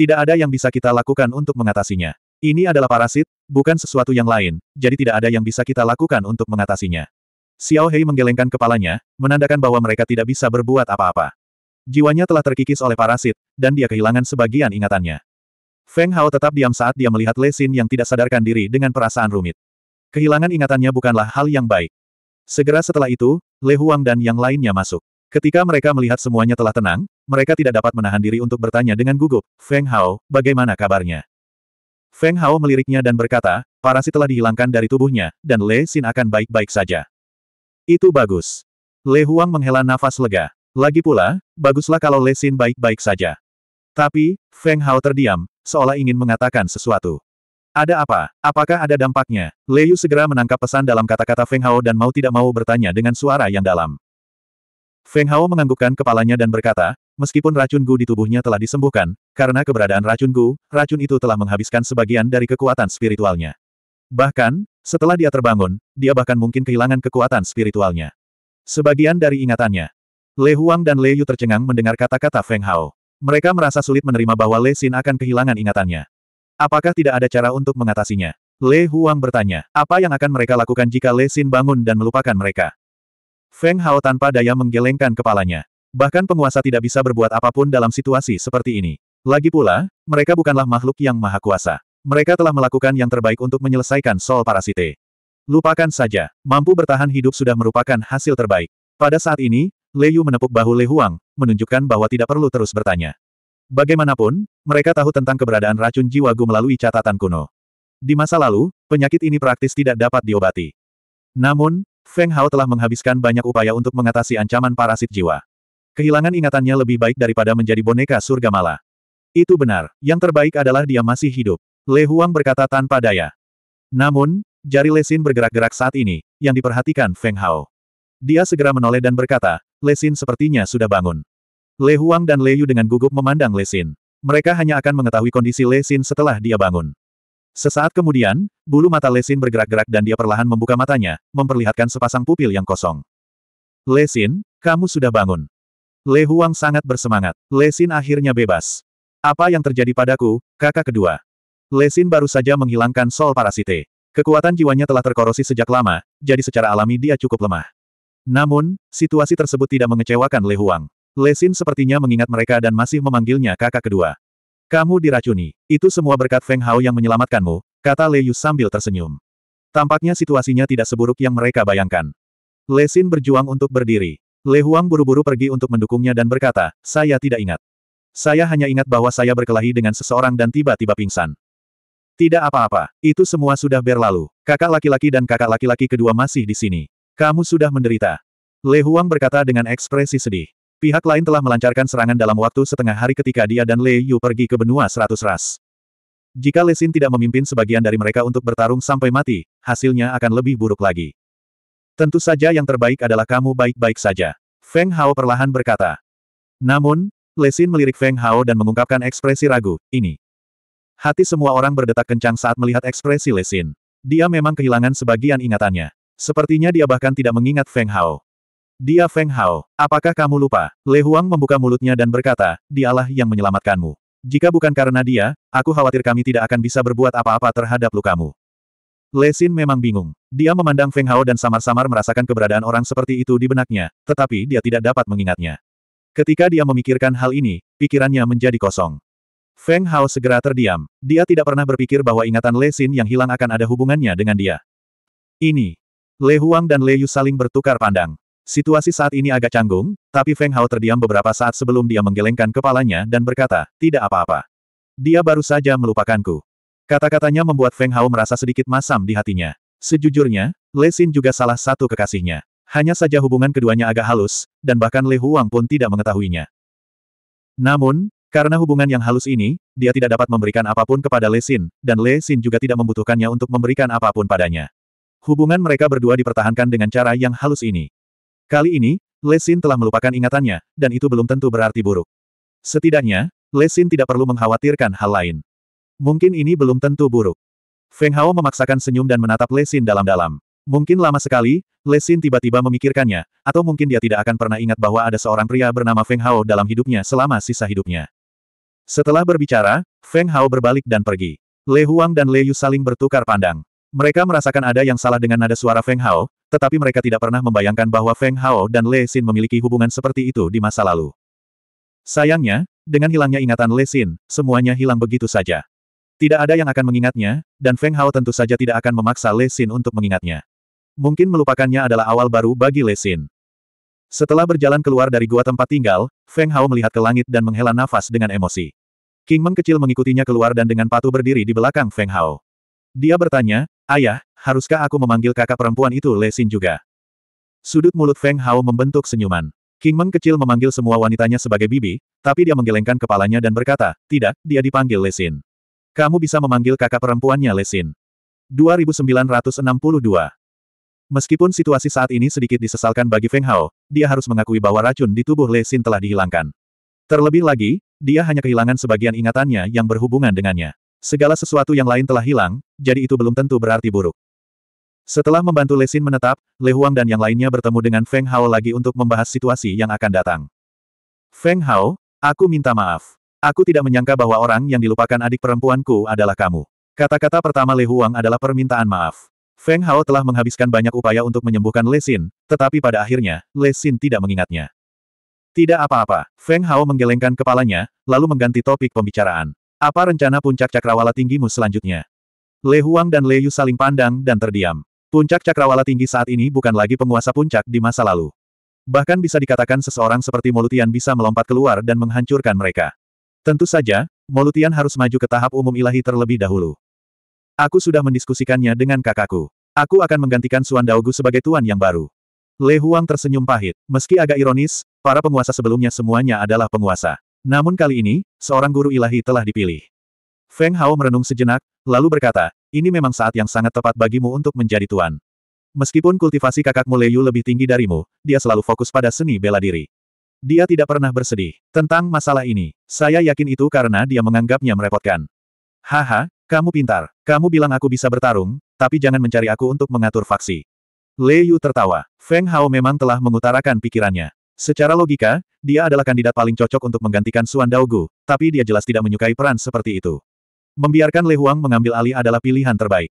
Tidak ada yang bisa kita lakukan untuk mengatasinya. Ini adalah parasit, bukan sesuatu yang lain, jadi tidak ada yang bisa kita lakukan untuk mengatasinya. Xiao Hei menggelengkan kepalanya, menandakan bahwa mereka tidak bisa berbuat apa-apa. Jiwanya telah terkikis oleh parasit, dan dia kehilangan sebagian ingatannya. Feng Hao tetap diam saat dia melihat Lesin yang tidak sadarkan diri dengan perasaan rumit. Kehilangan ingatannya bukanlah hal yang baik. Segera setelah itu, Le Huang dan yang lainnya masuk. Ketika mereka melihat semuanya telah tenang, mereka tidak dapat menahan diri untuk bertanya dengan gugup, Feng Hao, bagaimana kabarnya? Feng Hao meliriknya dan berkata, parasit telah dihilangkan dari tubuhnya, dan Le Xin akan baik-baik saja. Itu bagus. Le Huang menghela nafas lega. Lagi pula, baguslah kalau Le Xin baik-baik saja. Tapi, Feng Hao terdiam, seolah ingin mengatakan sesuatu. Ada apa? Apakah ada dampaknya? Yu segera menangkap pesan dalam kata-kata Feng Hao dan mau tidak mau bertanya dengan suara yang dalam. Feng Hao menganggukkan kepalanya dan berkata, meskipun racun Gu di tubuhnya telah disembuhkan, karena keberadaan racun Gu, racun itu telah menghabiskan sebagian dari kekuatan spiritualnya. Bahkan, setelah dia terbangun, dia bahkan mungkin kehilangan kekuatan spiritualnya. Sebagian dari ingatannya. Le Huang dan Le Yu tercengang mendengar kata-kata Feng Hao. Mereka merasa sulit menerima bahwa Le Xin akan kehilangan ingatannya. Apakah tidak ada cara untuk mengatasinya? Le Huang bertanya, apa yang akan mereka lakukan jika Le Xin bangun dan melupakan mereka? Feng Hao tanpa daya menggelengkan kepalanya. Bahkan penguasa tidak bisa berbuat apapun dalam situasi seperti ini. Lagi pula, mereka bukanlah makhluk yang maha kuasa. Mereka telah melakukan yang terbaik untuk menyelesaikan sol parasite. Lupakan saja, mampu bertahan hidup sudah merupakan hasil terbaik. Pada saat ini, Liu menepuk bahu Lei Huang, menunjukkan bahwa tidak perlu terus bertanya. Bagaimanapun, mereka tahu tentang keberadaan racun jiwa Gu melalui catatan kuno. Di masa lalu, penyakit ini praktis tidak dapat diobati. Namun, Feng Hao telah menghabiskan banyak upaya untuk mengatasi ancaman parasit jiwa. Kehilangan ingatannya lebih baik daripada menjadi boneka surga mala. Itu benar, yang terbaik adalah dia masih hidup. Le Huang berkata tanpa daya. Namun, jari Lesin bergerak-gerak saat ini, yang diperhatikan Feng Hao. Dia segera menoleh dan berkata, Lesin sepertinya sudah bangun. Le Huang dan Le Yu dengan gugup memandang Lesin. Mereka hanya akan mengetahui kondisi Lesin setelah dia bangun. Sesaat kemudian, bulu mata Lesin bergerak-gerak dan dia perlahan membuka matanya, memperlihatkan sepasang pupil yang kosong. Lesin, kamu sudah bangun. Le Huang sangat bersemangat. Lesin akhirnya bebas. Apa yang terjadi padaku, kakak kedua? Lesin baru saja menghilangkan sol parasite. Kekuatan jiwanya telah terkorosi sejak lama, jadi secara alami dia cukup lemah. Namun, situasi tersebut tidak mengecewakan Le Huang. Lesin sepertinya mengingat mereka dan masih memanggilnya kakak kedua. Kamu diracuni. Itu semua berkat Feng Hao yang menyelamatkanmu, kata Le Yu sambil tersenyum. Tampaknya situasinya tidak seburuk yang mereka bayangkan. Le Xin berjuang untuk berdiri. Le Huang buru-buru pergi untuk mendukungnya dan berkata, saya tidak ingat. Saya hanya ingat bahwa saya berkelahi dengan seseorang dan tiba-tiba pingsan. Tidak apa-apa, itu semua sudah berlalu. Kakak laki-laki dan kakak laki-laki kedua masih di sini. Kamu sudah menderita. Le Huang berkata dengan ekspresi sedih. Pihak lain telah melancarkan serangan dalam waktu setengah hari ketika dia dan Lei Yu pergi ke benua seratus ras. Jika Lesin tidak memimpin sebagian dari mereka untuk bertarung sampai mati, hasilnya akan lebih buruk lagi. Tentu saja yang terbaik adalah kamu baik-baik saja. Feng Hao perlahan berkata. Namun, Lesin melirik Feng Hao dan mengungkapkan ekspresi ragu, ini. Hati semua orang berdetak kencang saat melihat ekspresi Lesin. Dia memang kehilangan sebagian ingatannya. Sepertinya dia bahkan tidak mengingat Feng Hao. Dia Feng Hao, apakah kamu lupa? Le Huang membuka mulutnya dan berkata, dialah yang menyelamatkanmu. Jika bukan karena dia, aku khawatir kami tidak akan bisa berbuat apa-apa terhadap lukamu. Le Xin memang bingung. Dia memandang Feng Hao dan samar-samar merasakan keberadaan orang seperti itu di benaknya, tetapi dia tidak dapat mengingatnya. Ketika dia memikirkan hal ini, pikirannya menjadi kosong. Feng Hao segera terdiam. Dia tidak pernah berpikir bahwa ingatan Le Xin yang hilang akan ada hubungannya dengan dia. Ini. Le Huang dan Le Yu saling bertukar pandang. Situasi saat ini agak canggung, tapi Feng Hao terdiam beberapa saat sebelum dia menggelengkan kepalanya dan berkata, tidak apa-apa. Dia baru saja melupakanku. Kata-katanya membuat Feng Hao merasa sedikit masam di hatinya. Sejujurnya, Le Xin juga salah satu kekasihnya. Hanya saja hubungan keduanya agak halus, dan bahkan Le Huang pun tidak mengetahuinya. Namun, karena hubungan yang halus ini, dia tidak dapat memberikan apapun kepada Le Xin, dan Le Xin juga tidak membutuhkannya untuk memberikan apapun padanya. Hubungan mereka berdua dipertahankan dengan cara yang halus ini. Kali ini, Lesin telah melupakan ingatannya, dan itu belum tentu berarti buruk. Setidaknya, Lesin tidak perlu mengkhawatirkan hal lain. Mungkin ini belum tentu buruk. Feng Hao memaksakan senyum dan menatap Lesin dalam-dalam. Mungkin lama sekali, Lesin tiba-tiba memikirkannya, atau mungkin dia tidak akan pernah ingat bahwa ada seorang pria bernama Feng Hao dalam hidupnya selama sisa hidupnya. Setelah berbicara, Feng Hao berbalik dan pergi. Le Huang dan Le Yu saling bertukar pandang. Mereka merasakan ada yang salah dengan nada suara Feng Hao, tetapi mereka tidak pernah membayangkan bahwa Feng Hao dan Le Xin memiliki hubungan seperti itu di masa lalu. Sayangnya, dengan hilangnya ingatan Le Xin, semuanya hilang begitu saja. Tidak ada yang akan mengingatnya, dan Feng Hao tentu saja tidak akan memaksa Le Xin untuk mengingatnya. Mungkin melupakannya adalah awal baru bagi Le Xin. Setelah berjalan keluar dari gua tempat tinggal, Feng Hao melihat ke langit dan menghela nafas dengan emosi. King Meng kecil mengikutinya keluar dan dengan patuh berdiri di belakang Feng Hao. Dia bertanya, Ayah, haruskah aku memanggil kakak perempuan itu Lesin juga? Sudut mulut Feng Hao membentuk senyuman. King Meng kecil memanggil semua wanitanya sebagai bibi, tapi dia menggelengkan kepalanya dan berkata, tidak, dia dipanggil Lesin. Kamu bisa memanggil kakak perempuannya Lesin. 2962 Meskipun situasi saat ini sedikit disesalkan bagi Feng Hao, dia harus mengakui bahwa racun di tubuh Lesin telah dihilangkan. Terlebih lagi, dia hanya kehilangan sebagian ingatannya yang berhubungan dengannya. Segala sesuatu yang lain telah hilang, jadi itu belum tentu berarti buruk. Setelah membantu Lesin menetap, Le Huang dan yang lainnya bertemu dengan Feng Hao lagi untuk membahas situasi yang akan datang. Feng Hao, aku minta maaf. Aku tidak menyangka bahwa orang yang dilupakan adik perempuanku adalah kamu. Kata-kata pertama Le Huang adalah permintaan maaf. Feng Hao telah menghabiskan banyak upaya untuk menyembuhkan Lesin, tetapi pada akhirnya, Lesin tidak mengingatnya. Tidak apa-apa, Feng Hao menggelengkan kepalanya, lalu mengganti topik pembicaraan. Apa rencana puncak cakrawala tinggimu selanjutnya? Le Huang dan Le Yu saling pandang dan terdiam. Puncak cakrawala tinggi saat ini bukan lagi penguasa puncak di masa lalu. Bahkan bisa dikatakan seseorang seperti Molutian bisa melompat keluar dan menghancurkan mereka. Tentu saja, Molutian harus maju ke tahap umum ilahi terlebih dahulu. Aku sudah mendiskusikannya dengan kakakku. Aku akan menggantikan Suan Daogu sebagai tuan yang baru. Le Huang tersenyum pahit. Meski agak ironis, para penguasa sebelumnya semuanya adalah penguasa. Namun kali ini, seorang guru ilahi telah dipilih. Feng Hao merenung sejenak, lalu berkata, ini memang saat yang sangat tepat bagimu untuk menjadi tuan. Meskipun kultivasi kakakmu Leyu lebih tinggi darimu, dia selalu fokus pada seni bela diri. Dia tidak pernah bersedih tentang masalah ini. Saya yakin itu karena dia menganggapnya merepotkan. Haha, kamu pintar. Kamu bilang aku bisa bertarung, tapi jangan mencari aku untuk mengatur faksi. Leyu tertawa. Feng Hao memang telah mengutarakan pikirannya. Secara logika, dia adalah kandidat paling cocok untuk menggantikan Suan Daogu, tapi dia jelas tidak menyukai peran seperti itu. Membiarkan Le Huang mengambil alih adalah pilihan terbaik.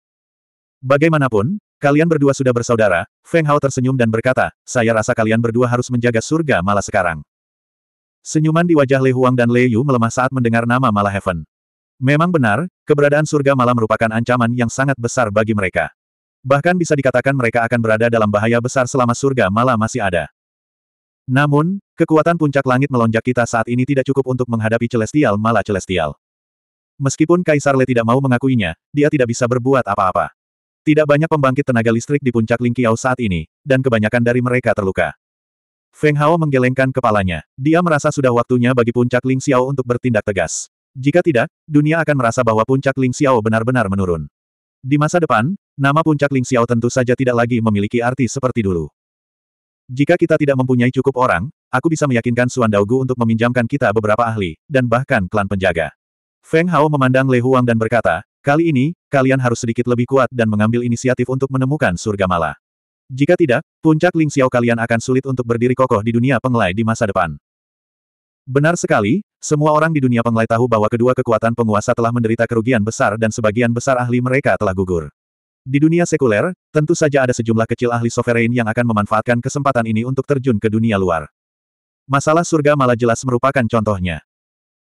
Bagaimanapun, kalian berdua sudah bersaudara, Feng Hao tersenyum dan berkata, saya rasa kalian berdua harus menjaga surga malah sekarang. Senyuman di wajah Le Huang dan Le Yu melemah saat mendengar nama Malah Heaven. Memang benar, keberadaan surga malah merupakan ancaman yang sangat besar bagi mereka. Bahkan bisa dikatakan mereka akan berada dalam bahaya besar selama surga malah masih ada. Namun, kekuatan puncak langit melonjak kita saat ini tidak cukup untuk menghadapi Celestial Mala Celestial. Meskipun Kaisar Le tidak mau mengakuinya, dia tidak bisa berbuat apa-apa. Tidak banyak pembangkit tenaga listrik di puncak Lingqiao saat ini, dan kebanyakan dari mereka terluka. Feng Hao menggelengkan kepalanya. Dia merasa sudah waktunya bagi puncak Ling Xiao untuk bertindak tegas. Jika tidak, dunia akan merasa bahwa puncak Ling Xiao benar-benar menurun. Di masa depan, nama puncak Ling Xiao tentu saja tidak lagi memiliki arti seperti dulu. Jika kita tidak mempunyai cukup orang, aku bisa meyakinkan Suan Daogu untuk meminjamkan kita beberapa ahli, dan bahkan klan penjaga. Feng Hao memandang Lei Huang dan berkata, kali ini, kalian harus sedikit lebih kuat dan mengambil inisiatif untuk menemukan surga mala. Jika tidak, puncak Ling Xiao kalian akan sulit untuk berdiri kokoh di dunia pengelai di masa depan. Benar sekali, semua orang di dunia pengelai tahu bahwa kedua kekuatan penguasa telah menderita kerugian besar dan sebagian besar ahli mereka telah gugur. Di dunia sekuler, tentu saja ada sejumlah kecil ahli sovereign yang akan memanfaatkan kesempatan ini untuk terjun ke dunia luar. Masalah surga malah jelas merupakan contohnya.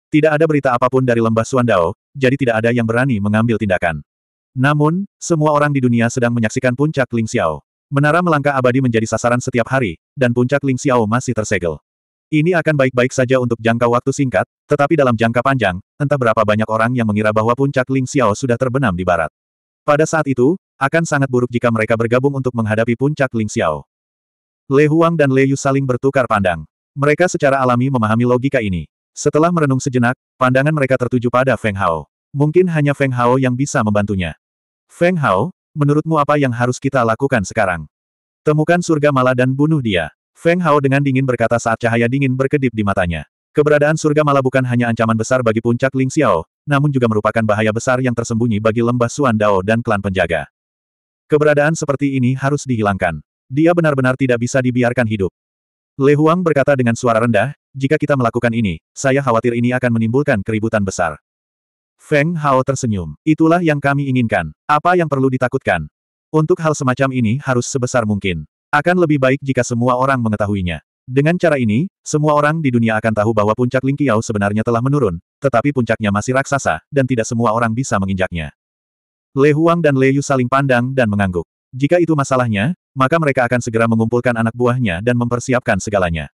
Tidak ada berita apapun dari lembah Suandao, jadi tidak ada yang berani mengambil tindakan. Namun, semua orang di dunia sedang menyaksikan puncak Ling Xiao. Menara melangkah abadi menjadi sasaran setiap hari, dan puncak Ling Xiao masih tersegel. Ini akan baik-baik saja untuk jangka waktu singkat, tetapi dalam jangka panjang, entah berapa banyak orang yang mengira bahwa puncak Ling Xiao sudah terbenam di barat. Pada saat itu, akan sangat buruk jika mereka bergabung untuk menghadapi puncak Ling Xiao. Le Huang dan Le Yu saling bertukar pandang. Mereka secara alami memahami logika ini. Setelah merenung sejenak, pandangan mereka tertuju pada Feng Hao. Mungkin hanya Feng Hao yang bisa membantunya. Feng Hao, menurutmu apa yang harus kita lakukan sekarang? Temukan surga mala dan bunuh dia. Feng Hao dengan dingin berkata saat cahaya dingin berkedip di matanya. Keberadaan surga mala bukan hanya ancaman besar bagi puncak Ling Xiao, namun juga merupakan bahaya besar yang tersembunyi bagi lembah Suan Dao dan klan penjaga. Keberadaan seperti ini harus dihilangkan. Dia benar-benar tidak bisa dibiarkan hidup. Le Huang berkata dengan suara rendah, jika kita melakukan ini, saya khawatir ini akan menimbulkan keributan besar. Feng Hao tersenyum. Itulah yang kami inginkan. Apa yang perlu ditakutkan? Untuk hal semacam ini harus sebesar mungkin. Akan lebih baik jika semua orang mengetahuinya. Dengan cara ini, semua orang di dunia akan tahu bahwa puncak Lingqiao sebenarnya telah menurun, tetapi puncaknya masih raksasa, dan tidak semua orang bisa menginjaknya. Le Huang dan Le Yu saling pandang dan mengangguk. Jika itu masalahnya, maka mereka akan segera mengumpulkan anak buahnya dan mempersiapkan segalanya.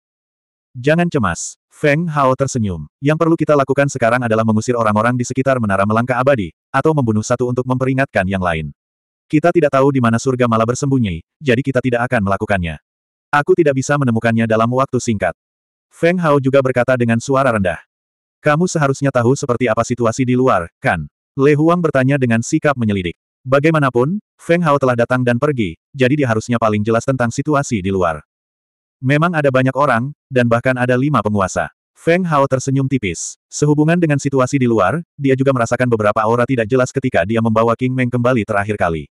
Jangan cemas. Feng Hao tersenyum. Yang perlu kita lakukan sekarang adalah mengusir orang-orang di sekitar menara melangkah abadi, atau membunuh satu untuk memperingatkan yang lain. Kita tidak tahu di mana surga malah bersembunyi, jadi kita tidak akan melakukannya. Aku tidak bisa menemukannya dalam waktu singkat. Feng Hao juga berkata dengan suara rendah. Kamu seharusnya tahu seperti apa situasi di luar, kan? Le Huang bertanya dengan sikap menyelidik. Bagaimanapun, Feng Hao telah datang dan pergi, jadi dia harusnya paling jelas tentang situasi di luar. Memang ada banyak orang, dan bahkan ada lima penguasa. Feng Hao tersenyum tipis. Sehubungan dengan situasi di luar, dia juga merasakan beberapa aura tidak jelas ketika dia membawa King Meng kembali terakhir kali.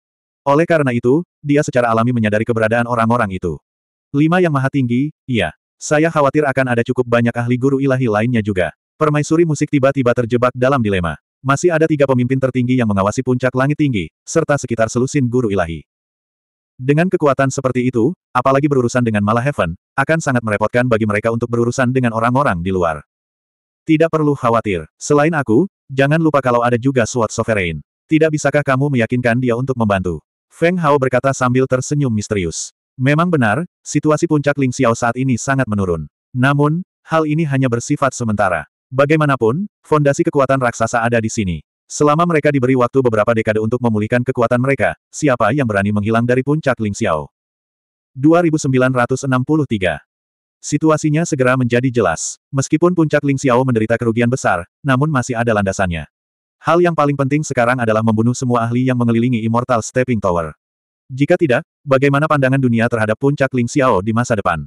Oleh karena itu, dia secara alami menyadari keberadaan orang-orang itu. Lima yang maha tinggi, iya. Saya khawatir akan ada cukup banyak ahli guru ilahi lainnya juga. Permaisuri musik tiba-tiba terjebak dalam dilema. Masih ada tiga pemimpin tertinggi yang mengawasi puncak langit tinggi, serta sekitar selusin guru ilahi. Dengan kekuatan seperti itu, apalagi berurusan dengan Mala Heaven, akan sangat merepotkan bagi mereka untuk berurusan dengan orang-orang di luar. Tidak perlu khawatir. Selain aku, jangan lupa kalau ada juga Sword Sovereign. Tidak bisakah kamu meyakinkan dia untuk membantu? Feng Hao berkata sambil tersenyum misterius. Memang benar, situasi puncak Ling Xiao saat ini sangat menurun. Namun, hal ini hanya bersifat sementara. Bagaimanapun, fondasi kekuatan raksasa ada di sini. Selama mereka diberi waktu beberapa dekade untuk memulihkan kekuatan mereka, siapa yang berani menghilang dari puncak Ling Xiao? 2963 Situasinya segera menjadi jelas. Meskipun puncak Ling Xiao menderita kerugian besar, namun masih ada landasannya. Hal yang paling penting sekarang adalah membunuh semua ahli yang mengelilingi Immortal Stepping Tower. Jika tidak, bagaimana pandangan dunia terhadap puncak Ling Xiao di masa depan?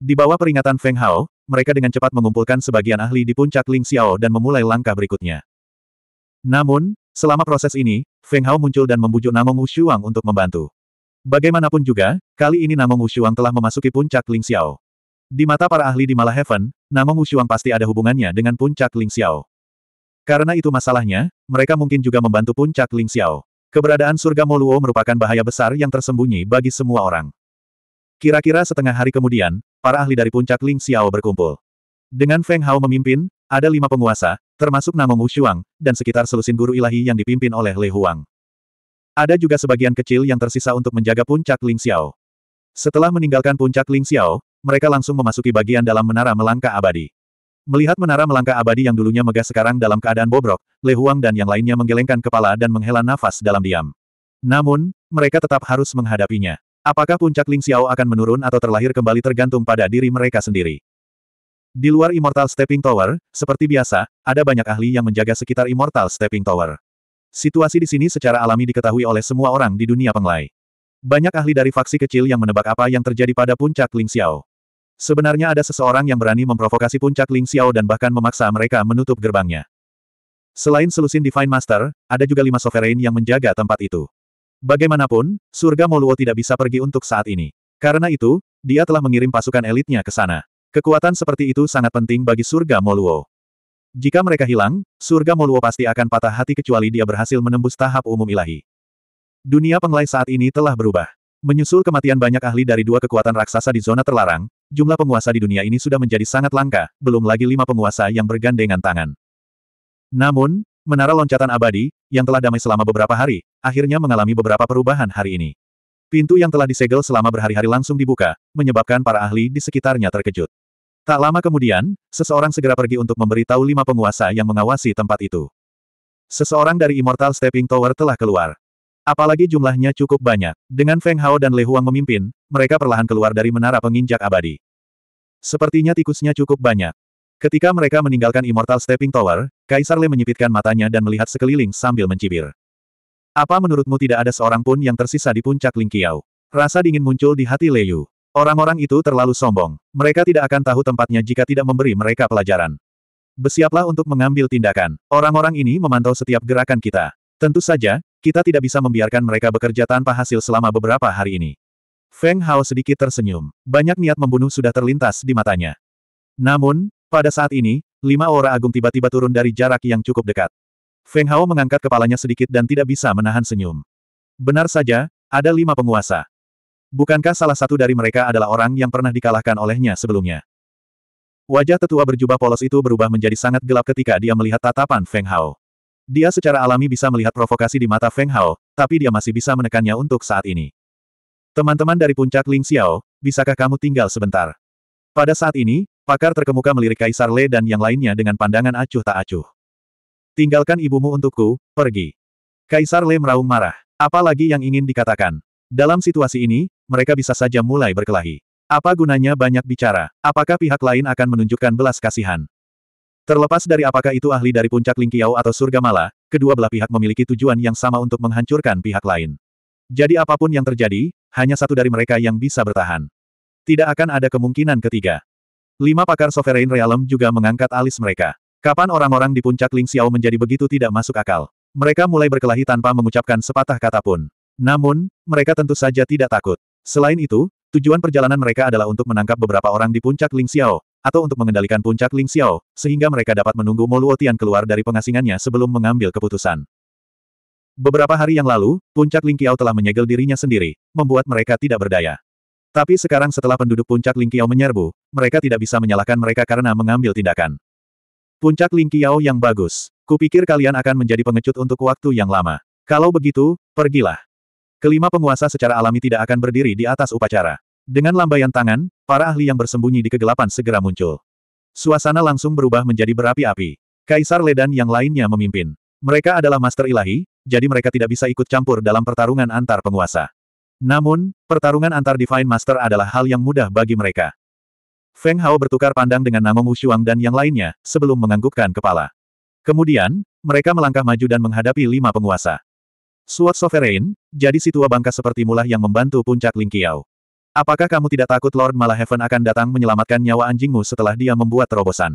Di bawah peringatan Feng Hao, mereka dengan cepat mengumpulkan sebagian ahli di puncak Ling Xiao dan memulai langkah berikutnya. Namun, selama proses ini, Feng Hao muncul dan membujuk Namong Wushuang untuk membantu. Bagaimanapun juga, kali ini Namong Wushuang telah memasuki puncak Ling Xiao. Di mata para ahli di Mala Heaven, Namong Wushuang pasti ada hubungannya dengan puncak Ling Xiao. Karena itu masalahnya, mereka mungkin juga membantu puncak Ling Xiao. Keberadaan surga Moluo merupakan bahaya besar yang tersembunyi bagi semua orang. Kira-kira setengah hari kemudian, para ahli dari puncak Ling Xiao berkumpul. Dengan Feng Hao memimpin, ada lima penguasa, termasuk Namong Wushuang, dan sekitar selusin guru ilahi yang dipimpin oleh Lei Huang. Ada juga sebagian kecil yang tersisa untuk menjaga puncak Ling Xiao. Setelah meninggalkan puncak Ling Xiao, mereka langsung memasuki bagian dalam menara melangkah abadi. Melihat menara melangkah abadi yang dulunya megah sekarang dalam keadaan bobrok, Le Huang dan yang lainnya menggelengkan kepala dan menghela nafas dalam diam. Namun, mereka tetap harus menghadapinya. Apakah puncak Ling Xiao akan menurun atau terlahir kembali tergantung pada diri mereka sendiri. Di luar Immortal Stepping Tower, seperti biasa, ada banyak ahli yang menjaga sekitar Immortal Stepping Tower. Situasi di sini secara alami diketahui oleh semua orang di dunia penglai. Banyak ahli dari faksi kecil yang menebak apa yang terjadi pada puncak Ling Xiao. Sebenarnya ada seseorang yang berani memprovokasi puncak Ling Xiao dan bahkan memaksa mereka menutup gerbangnya. Selain selusin Divine Master, ada juga lima sovereign yang menjaga tempat itu. Bagaimanapun, surga Moluo tidak bisa pergi untuk saat ini. Karena itu, dia telah mengirim pasukan elitnya ke sana. Kekuatan seperti itu sangat penting bagi surga Moluo. Jika mereka hilang, surga Moluo pasti akan patah hati kecuali dia berhasil menembus tahap umum ilahi. Dunia penglai saat ini telah berubah. Menyusul kematian banyak ahli dari dua kekuatan raksasa di zona terlarang, jumlah penguasa di dunia ini sudah menjadi sangat langka, belum lagi lima penguasa yang bergandengan tangan. Namun, Menara loncatan abadi, yang telah damai selama beberapa hari, akhirnya mengalami beberapa perubahan hari ini. Pintu yang telah disegel selama berhari-hari langsung dibuka, menyebabkan para ahli di sekitarnya terkejut. Tak lama kemudian, seseorang segera pergi untuk memberitahu lima penguasa yang mengawasi tempat itu. Seseorang dari Immortal Stepping Tower telah keluar. Apalagi jumlahnya cukup banyak. Dengan Feng Hao dan Lei Huang memimpin, mereka perlahan keluar dari menara penginjak abadi. Sepertinya tikusnya cukup banyak. Ketika mereka meninggalkan Immortal Stepping Tower, Kaisar Le menyipitkan matanya dan melihat sekeliling sambil mencibir. Apa menurutmu tidak ada seorang pun yang tersisa di puncak Lingqiao? Rasa dingin muncul di hati Leyu. Yu. Orang-orang itu terlalu sombong. Mereka tidak akan tahu tempatnya jika tidak memberi mereka pelajaran. Bersiaplah untuk mengambil tindakan. Orang-orang ini memantau setiap gerakan kita. Tentu saja, kita tidak bisa membiarkan mereka bekerja tanpa hasil selama beberapa hari ini. Feng Hao sedikit tersenyum. Banyak niat membunuh sudah terlintas di matanya. Namun, pada saat ini, lima aura agung tiba-tiba turun dari jarak yang cukup dekat. Feng Hao mengangkat kepalanya sedikit dan tidak bisa menahan senyum. Benar saja, ada lima penguasa. Bukankah salah satu dari mereka adalah orang yang pernah dikalahkan olehnya sebelumnya? Wajah tetua berjubah polos itu berubah menjadi sangat gelap ketika dia melihat tatapan Feng Hao. Dia secara alami bisa melihat provokasi di mata Feng Hao, tapi dia masih bisa menekannya untuk saat ini. Teman-teman dari puncak Ling Xiao, bisakah kamu tinggal sebentar? Pada saat ini, Pakar terkemuka melirik Kaisar Le dan yang lainnya dengan pandangan acuh tak acuh. Tinggalkan ibumu untukku, pergi. Kaisar Le meraung marah. Apa lagi yang ingin dikatakan. Dalam situasi ini, mereka bisa saja mulai berkelahi. Apa gunanya banyak bicara? Apakah pihak lain akan menunjukkan belas kasihan? Terlepas dari apakah itu ahli dari puncak Lingkiau atau surga mala, kedua belah pihak memiliki tujuan yang sama untuk menghancurkan pihak lain. Jadi apapun yang terjadi, hanya satu dari mereka yang bisa bertahan. Tidak akan ada kemungkinan ketiga. Lima pakar Sovereign Realm juga mengangkat alis mereka. Kapan orang-orang di puncak Ling Xiao menjadi begitu tidak masuk akal? Mereka mulai berkelahi tanpa mengucapkan sepatah kata pun. Namun, mereka tentu saja tidak takut. Selain itu, tujuan perjalanan mereka adalah untuk menangkap beberapa orang di puncak Ling Xiao, atau untuk mengendalikan puncak Ling Xiao, sehingga mereka dapat menunggu Moluotian keluar dari pengasingannya sebelum mengambil keputusan. Beberapa hari yang lalu, puncak Ling Xiao telah menyegel dirinya sendiri, membuat mereka tidak berdaya. Tapi sekarang setelah penduduk puncak Lingqiao menyerbu, mereka tidak bisa menyalahkan mereka karena mengambil tindakan. Puncak Lingqiao yang bagus. Kupikir kalian akan menjadi pengecut untuk waktu yang lama. Kalau begitu, pergilah. Kelima penguasa secara alami tidak akan berdiri di atas upacara. Dengan lambaian tangan, para ahli yang bersembunyi di kegelapan segera muncul. Suasana langsung berubah menjadi berapi-api. Kaisar Ledan yang lainnya memimpin. Mereka adalah master ilahi, jadi mereka tidak bisa ikut campur dalam pertarungan antar penguasa. Namun, pertarungan antar Divine Master adalah hal yang mudah bagi mereka. Feng Hao bertukar pandang dengan Namong Wushuang dan yang lainnya, sebelum menganggukkan kepala. Kemudian, mereka melangkah maju dan menghadapi lima penguasa. Sword Sovereign, jadi si tua bangka seperti mulah yang membantu puncak Ling Qiao. Apakah kamu tidak takut Lord Malaheaven akan datang menyelamatkan nyawa anjingmu setelah dia membuat terobosan?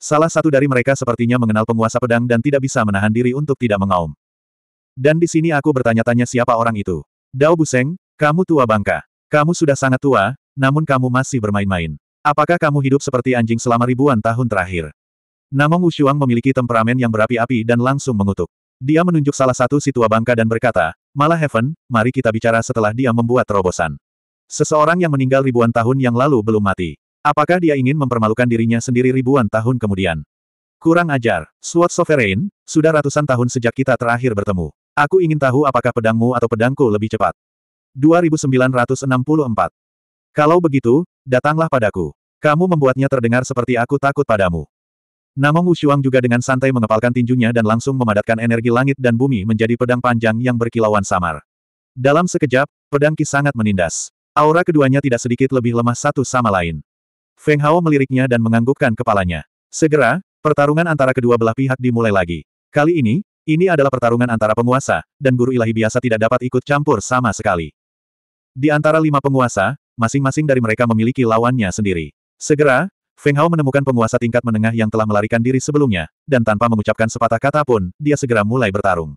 Salah satu dari mereka sepertinya mengenal penguasa pedang dan tidak bisa menahan diri untuk tidak mengaum. Dan di sini aku bertanya-tanya siapa orang itu. Dao Buseng, kamu tua bangka. Kamu sudah sangat tua, namun kamu masih bermain-main. Apakah kamu hidup seperti anjing selama ribuan tahun terakhir? Namong Ushuang memiliki temperamen yang berapi-api dan langsung mengutuk. Dia menunjuk salah satu si tua bangka dan berkata, Malah Heaven, mari kita bicara setelah dia membuat terobosan. Seseorang yang meninggal ribuan tahun yang lalu belum mati. Apakah dia ingin mempermalukan dirinya sendiri ribuan tahun kemudian? Kurang ajar, Sword Sovereign, sudah ratusan tahun sejak kita terakhir bertemu. Aku ingin tahu apakah pedangmu atau pedangku lebih cepat. 2964. Kalau begitu, datanglah padaku. Kamu membuatnya terdengar seperti aku takut padamu. Namong Wushuang juga dengan santai mengepalkan tinjunya dan langsung memadatkan energi langit dan bumi menjadi pedang panjang yang berkilauan samar. Dalam sekejap, pedang Ki sangat menindas. Aura keduanya tidak sedikit lebih lemah satu sama lain. Feng Hao meliriknya dan menganggukkan kepalanya. Segera, pertarungan antara kedua belah pihak dimulai lagi. Kali ini, ini adalah pertarungan antara penguasa, dan guru ilahi biasa tidak dapat ikut campur sama sekali. Di antara lima penguasa, masing-masing dari mereka memiliki lawannya sendiri. Segera, Feng Hao menemukan penguasa tingkat menengah yang telah melarikan diri sebelumnya, dan tanpa mengucapkan sepatah kata pun, dia segera mulai bertarung.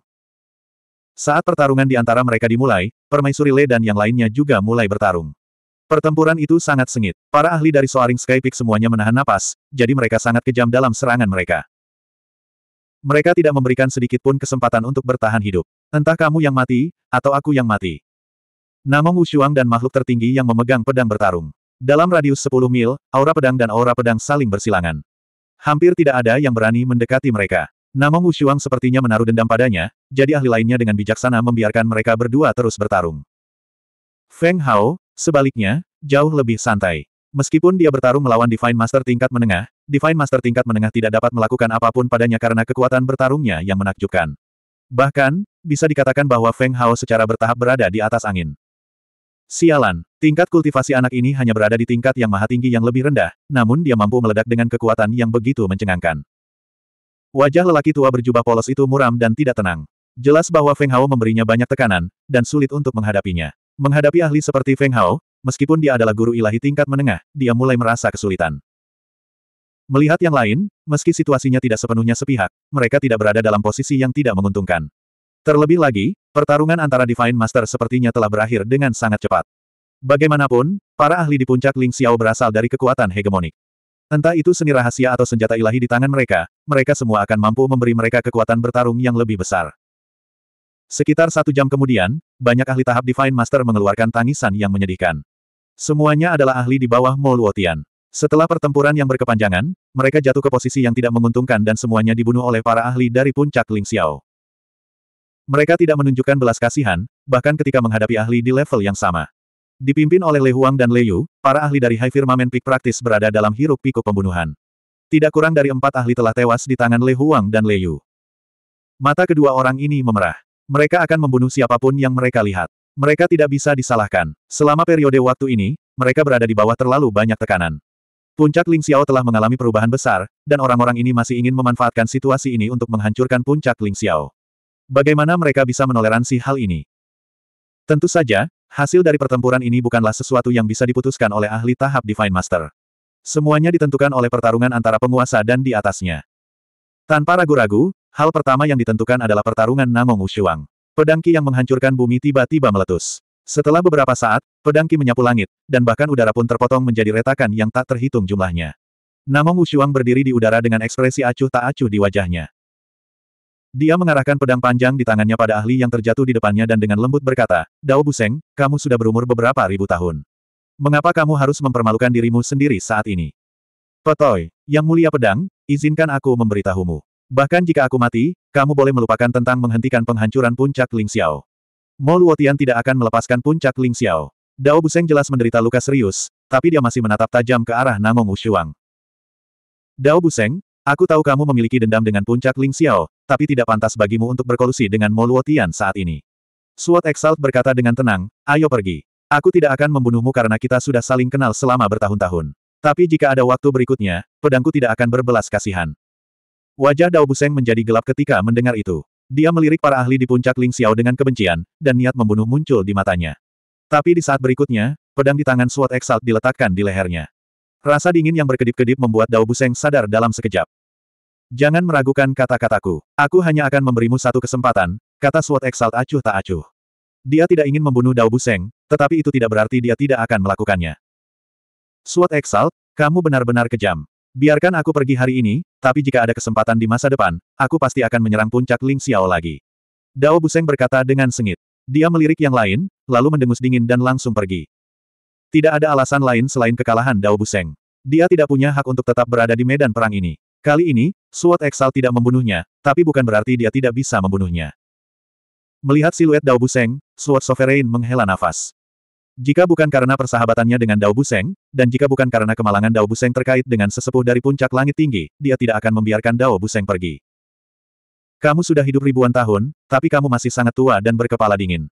Saat pertarungan di antara mereka dimulai, Permaisuri Le dan yang lainnya juga mulai bertarung. Pertempuran itu sangat sengit. Para ahli dari Soaring Sky Peak semuanya menahan napas, jadi mereka sangat kejam dalam serangan mereka. Mereka tidak memberikan sedikit pun kesempatan untuk bertahan hidup. Entah kamu yang mati, atau aku yang mati. Namong Wushuang dan makhluk tertinggi yang memegang pedang bertarung. Dalam radius 10 mil, aura pedang dan aura pedang saling bersilangan. Hampir tidak ada yang berani mendekati mereka. Namong Wushuang sepertinya menaruh dendam padanya, jadi ahli lainnya dengan bijaksana membiarkan mereka berdua terus bertarung. Feng Hao, sebaliknya, jauh lebih santai. Meskipun dia bertarung melawan Divine Master tingkat menengah, Divine Master tingkat menengah tidak dapat melakukan apapun padanya karena kekuatan bertarungnya yang menakjubkan. Bahkan, bisa dikatakan bahwa Feng Hao secara bertahap berada di atas angin. Sialan, tingkat kultivasi anak ini hanya berada di tingkat yang maha tinggi yang lebih rendah, namun dia mampu meledak dengan kekuatan yang begitu mencengangkan. Wajah lelaki tua berjubah polos itu muram dan tidak tenang. Jelas bahwa Feng Hao memberinya banyak tekanan, dan sulit untuk menghadapinya. Menghadapi ahli seperti Feng Hao, meskipun dia adalah guru ilahi tingkat menengah, dia mulai merasa kesulitan. Melihat yang lain, meski situasinya tidak sepenuhnya sepihak, mereka tidak berada dalam posisi yang tidak menguntungkan. Terlebih lagi, pertarungan antara Divine Master sepertinya telah berakhir dengan sangat cepat. Bagaimanapun, para ahli di puncak Ling Xiao berasal dari kekuatan hegemonik. Entah itu seni rahasia atau senjata ilahi di tangan mereka, mereka semua akan mampu memberi mereka kekuatan bertarung yang lebih besar. Sekitar satu jam kemudian, banyak ahli tahap Divine Master mengeluarkan tangisan yang menyedihkan. Semuanya adalah ahli di bawah Mo Luotian. Setelah pertempuran yang berkepanjangan, mereka jatuh ke posisi yang tidak menguntungkan dan semuanya dibunuh oleh para ahli dari puncak Ling Xiao. Mereka tidak menunjukkan belas kasihan, bahkan ketika menghadapi ahli di level yang sama. Dipimpin oleh Lei Huang dan Lei Yu, para ahli dari High Firmament Peak praktis berada dalam hiruk pikuk pembunuhan. Tidak kurang dari empat ahli telah tewas di tangan Lei Huang dan Lei Yu. Mata kedua orang ini memerah. Mereka akan membunuh siapapun yang mereka lihat. Mereka tidak bisa disalahkan. Selama periode waktu ini, mereka berada di bawah terlalu banyak tekanan. Puncak Ling Xiao telah mengalami perubahan besar, dan orang-orang ini masih ingin memanfaatkan situasi ini untuk menghancurkan puncak Ling Xiao. Bagaimana mereka bisa menoleransi hal ini? Tentu saja, hasil dari pertempuran ini bukanlah sesuatu yang bisa diputuskan oleh ahli tahap Divine Master. Semuanya ditentukan oleh pertarungan antara penguasa dan di atasnya. Tanpa ragu-ragu, hal pertama yang ditentukan adalah pertarungan Namong Ushuang. Pedang yang menghancurkan bumi tiba-tiba meletus. Setelah beberapa saat, pedang Qi menyapu langit, dan bahkan udara pun terpotong menjadi retakan yang tak terhitung jumlahnya. Namong Wushuang berdiri di udara dengan ekspresi acuh tak acuh di wajahnya. Dia mengarahkan pedang panjang di tangannya pada ahli yang terjatuh di depannya dan dengan lembut berkata, Dao Buseng, kamu sudah berumur beberapa ribu tahun. Mengapa kamu harus mempermalukan dirimu sendiri saat ini? Petoy, yang mulia pedang, izinkan aku memberitahumu. Bahkan jika aku mati, kamu boleh melupakan tentang menghentikan penghancuran puncak Ling Xiao. Mo Luotian tidak akan melepaskan puncak Ling Xiao. Dao Buseng jelas menderita luka serius, tapi dia masih menatap tajam ke arah Namong Wushuang. Dao Buseng, aku tahu kamu memiliki dendam dengan puncak Ling Xiao, tapi tidak pantas bagimu untuk berkolusi dengan Mo Luotian saat ini. Suat Exalt berkata dengan tenang, ayo pergi. Aku tidak akan membunuhmu karena kita sudah saling kenal selama bertahun-tahun. Tapi jika ada waktu berikutnya, pedangku tidak akan berbelas kasihan. Wajah Dao Buseng menjadi gelap ketika mendengar itu. Dia melirik para ahli di puncak Ling Xiao dengan kebencian, dan niat membunuh muncul di matanya. Tapi di saat berikutnya, pedang di tangan Sword Exalt diletakkan di lehernya. Rasa dingin yang berkedip-kedip membuat Dao Buseng sadar dalam sekejap. Jangan meragukan kata-kataku. Aku hanya akan memberimu satu kesempatan, kata Sword Exalt acuh tak acuh. Dia tidak ingin membunuh Dao Buseng, tetapi itu tidak berarti dia tidak akan melakukannya. Sword Exalt, kamu benar-benar kejam. Biarkan aku pergi hari ini, tapi jika ada kesempatan di masa depan, aku pasti akan menyerang puncak Ling Xiao lagi. Dao Buseng berkata dengan sengit. Dia melirik yang lain, lalu mendengus dingin dan langsung pergi. Tidak ada alasan lain selain kekalahan Dao Buseng. Dia tidak punya hak untuk tetap berada di medan perang ini. Kali ini, Suot Exal tidak membunuhnya, tapi bukan berarti dia tidak bisa membunuhnya. Melihat siluet Dao Buseng, Suot Sovereign menghela nafas. Jika bukan karena persahabatannya dengan Dao Buseng, dan jika bukan karena kemalangan Dao Buseng terkait dengan sesepuh dari puncak langit tinggi, dia tidak akan membiarkan Dao Buseng pergi. Kamu sudah hidup ribuan tahun, tapi kamu masih sangat tua dan berkepala dingin.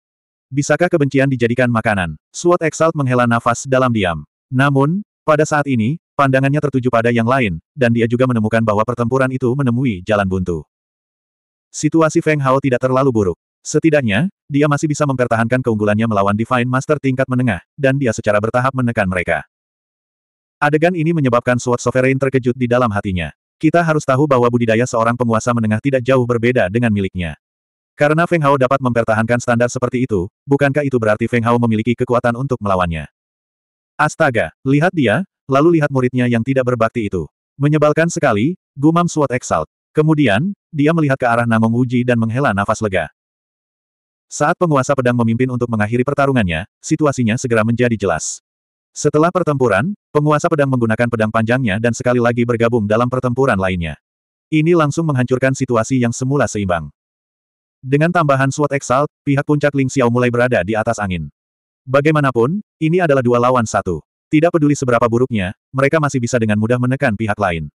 Bisakah kebencian dijadikan makanan? Suat Exalt menghela nafas dalam diam. Namun, pada saat ini, pandangannya tertuju pada yang lain, dan dia juga menemukan bahwa pertempuran itu menemui jalan buntu. Situasi Feng Hao tidak terlalu buruk. Setidaknya, dia masih bisa mempertahankan keunggulannya melawan Divine Master tingkat menengah, dan dia secara bertahap menekan mereka. Adegan ini menyebabkan Sword Sovereign terkejut di dalam hatinya. Kita harus tahu bahwa budidaya seorang penguasa menengah tidak jauh berbeda dengan miliknya. Karena Feng Hao dapat mempertahankan standar seperti itu, bukankah itu berarti Feng Hao memiliki kekuatan untuk melawannya? Astaga, lihat dia, lalu lihat muridnya yang tidak berbakti itu. Menyebalkan sekali, gumam Sword Exalt. Kemudian, dia melihat ke arah Namong Uji dan menghela nafas lega. Saat penguasa pedang memimpin untuk mengakhiri pertarungannya, situasinya segera menjadi jelas. Setelah pertempuran, penguasa pedang menggunakan pedang panjangnya dan sekali lagi bergabung dalam pertempuran lainnya. Ini langsung menghancurkan situasi yang semula seimbang. Dengan tambahan SWOT Exalt, pihak puncak Ling Xiao mulai berada di atas angin. Bagaimanapun, ini adalah dua lawan satu. Tidak peduli seberapa buruknya, mereka masih bisa dengan mudah menekan pihak lain.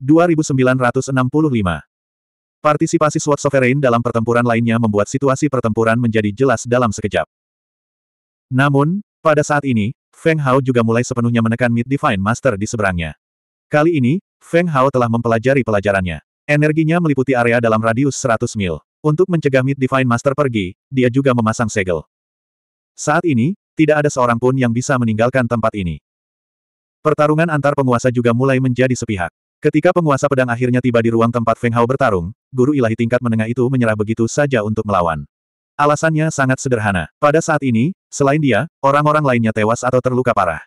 2965 Partisipasi Sword Sovereign dalam pertempuran lainnya membuat situasi pertempuran menjadi jelas dalam sekejap. Namun, pada saat ini, Feng Hao juga mulai sepenuhnya menekan Mid Divine Master di seberangnya. Kali ini, Feng Hao telah mempelajari pelajarannya. Energinya meliputi area dalam radius 100 mil. Untuk mencegah Mid Divine Master pergi, dia juga memasang segel. Saat ini, tidak ada seorang pun yang bisa meninggalkan tempat ini. Pertarungan antar penguasa juga mulai menjadi sepihak. Ketika penguasa pedang akhirnya tiba di ruang tempat Feng Hao bertarung, guru ilahi tingkat menengah itu menyerah begitu saja untuk melawan. Alasannya sangat sederhana. Pada saat ini, selain dia, orang-orang lainnya tewas atau terluka parah.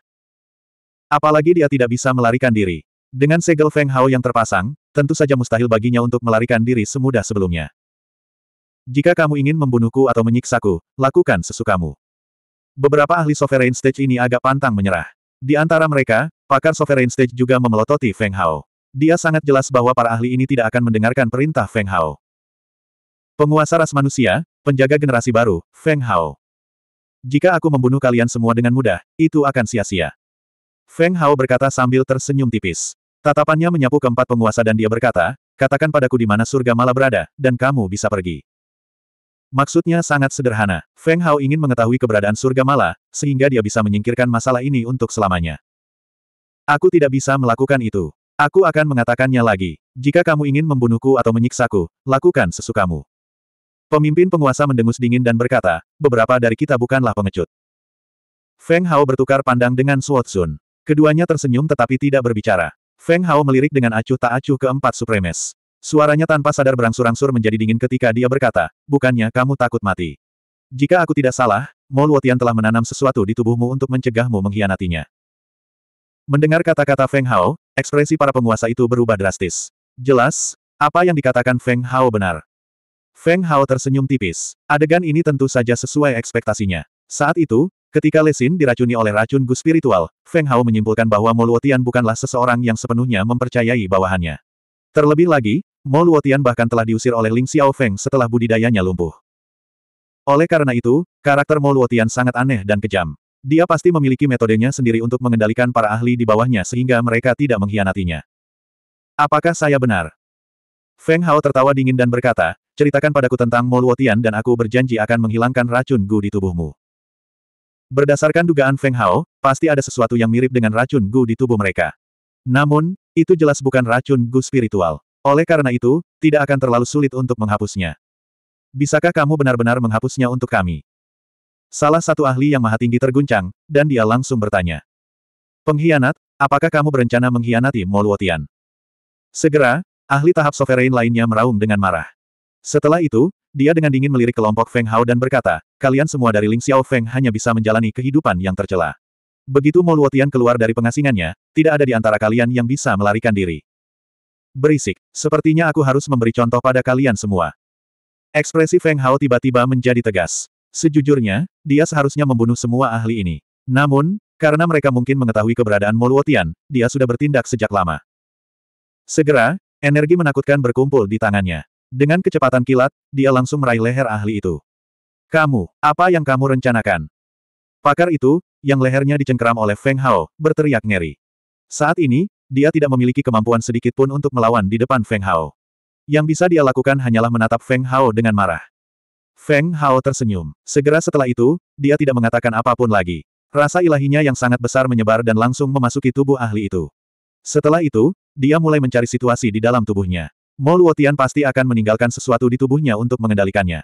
Apalagi dia tidak bisa melarikan diri. Dengan segel Feng Hao yang terpasang, tentu saja mustahil baginya untuk melarikan diri semudah sebelumnya. Jika kamu ingin membunuhku atau menyiksaku, lakukan sesukamu. Beberapa ahli Sovereign Stage ini agak pantang menyerah. Di antara mereka, pakar Sovereign Stage juga memelototi Feng Hao. Dia sangat jelas bahwa para ahli ini tidak akan mendengarkan perintah Feng Hao. Penguasa ras manusia, penjaga generasi baru, Feng Hao. Jika aku membunuh kalian semua dengan mudah, itu akan sia-sia. Feng Hao berkata sambil tersenyum tipis. Tatapannya menyapu keempat penguasa dan dia berkata, katakan padaku di mana surga malah berada, dan kamu bisa pergi. Maksudnya sangat sederhana, Feng Hao ingin mengetahui keberadaan surga mala, sehingga dia bisa menyingkirkan masalah ini untuk selamanya. Aku tidak bisa melakukan itu. Aku akan mengatakannya lagi. Jika kamu ingin membunuhku atau menyiksaku, lakukan sesukamu. Pemimpin penguasa mendengus dingin dan berkata, beberapa dari kita bukanlah pengecut. Feng Hao bertukar pandang dengan Suo Tsun. Keduanya tersenyum tetapi tidak berbicara. Feng Hao melirik dengan acuh tak acuh keempat supremes. Suaranya tanpa sadar berangsur-angsur menjadi dingin ketika dia berkata, bukannya kamu takut mati. Jika aku tidak salah, Mo Luotian telah menanam sesuatu di tubuhmu untuk mencegahmu mengkhianatinya. Mendengar kata-kata Feng Hao, Ekspresi para penguasa itu berubah drastis. Jelas, apa yang dikatakan Feng Hao benar. Feng Hao tersenyum tipis. Adegan ini tentu saja sesuai ekspektasinya. Saat itu, ketika Lesin diracuni oleh racun gus spiritual, Feng Hao menyimpulkan bahwa Moluotian bukanlah seseorang yang sepenuhnya mempercayai bawahannya. Terlebih lagi, Moluotian bahkan telah diusir oleh Ling Xiao Feng setelah budidayanya lumpuh. Oleh karena itu, karakter Moluotian sangat aneh dan kejam. Dia pasti memiliki metodenya sendiri untuk mengendalikan para ahli di bawahnya sehingga mereka tidak mengkhianatinya. Apakah saya benar? Feng Hao tertawa dingin dan berkata, ceritakan padaku tentang Moluotian dan aku berjanji akan menghilangkan racun Gu di tubuhmu. Berdasarkan dugaan Feng Hao, pasti ada sesuatu yang mirip dengan racun Gu di tubuh mereka. Namun, itu jelas bukan racun Gu spiritual. Oleh karena itu, tidak akan terlalu sulit untuk menghapusnya. Bisakah kamu benar-benar menghapusnya untuk kami? Salah satu ahli yang maha tinggi terguncang, dan dia langsung bertanya. Pengkhianat, apakah kamu berencana mengkhianati Moluotian? Segera, ahli tahap sovereign lainnya meraung dengan marah. Setelah itu, dia dengan dingin melirik kelompok Feng Hao dan berkata, kalian semua dari Ling Xiao Feng hanya bisa menjalani kehidupan yang tercela. Begitu Moluotian keluar dari pengasingannya, tidak ada di antara kalian yang bisa melarikan diri. Berisik, sepertinya aku harus memberi contoh pada kalian semua. Ekspresi Feng Hao tiba-tiba menjadi tegas. Sejujurnya, dia seharusnya membunuh semua ahli ini. Namun, karena mereka mungkin mengetahui keberadaan Moluotian, dia sudah bertindak sejak lama. Segera, energi menakutkan berkumpul di tangannya. Dengan kecepatan kilat, dia langsung meraih leher ahli itu. Kamu, apa yang kamu rencanakan? Pakar itu, yang lehernya dicengkeram oleh Feng Hao, berteriak ngeri. Saat ini, dia tidak memiliki kemampuan sedikit pun untuk melawan di depan Feng Hao. Yang bisa dia lakukan hanyalah menatap Feng Hao dengan marah. Feng Hao tersenyum. Segera setelah itu, dia tidak mengatakan apapun lagi. Rasa ilahinya yang sangat besar menyebar dan langsung memasuki tubuh ahli itu. Setelah itu, dia mulai mencari situasi di dalam tubuhnya. Mo Luotian pasti akan meninggalkan sesuatu di tubuhnya untuk mengendalikannya.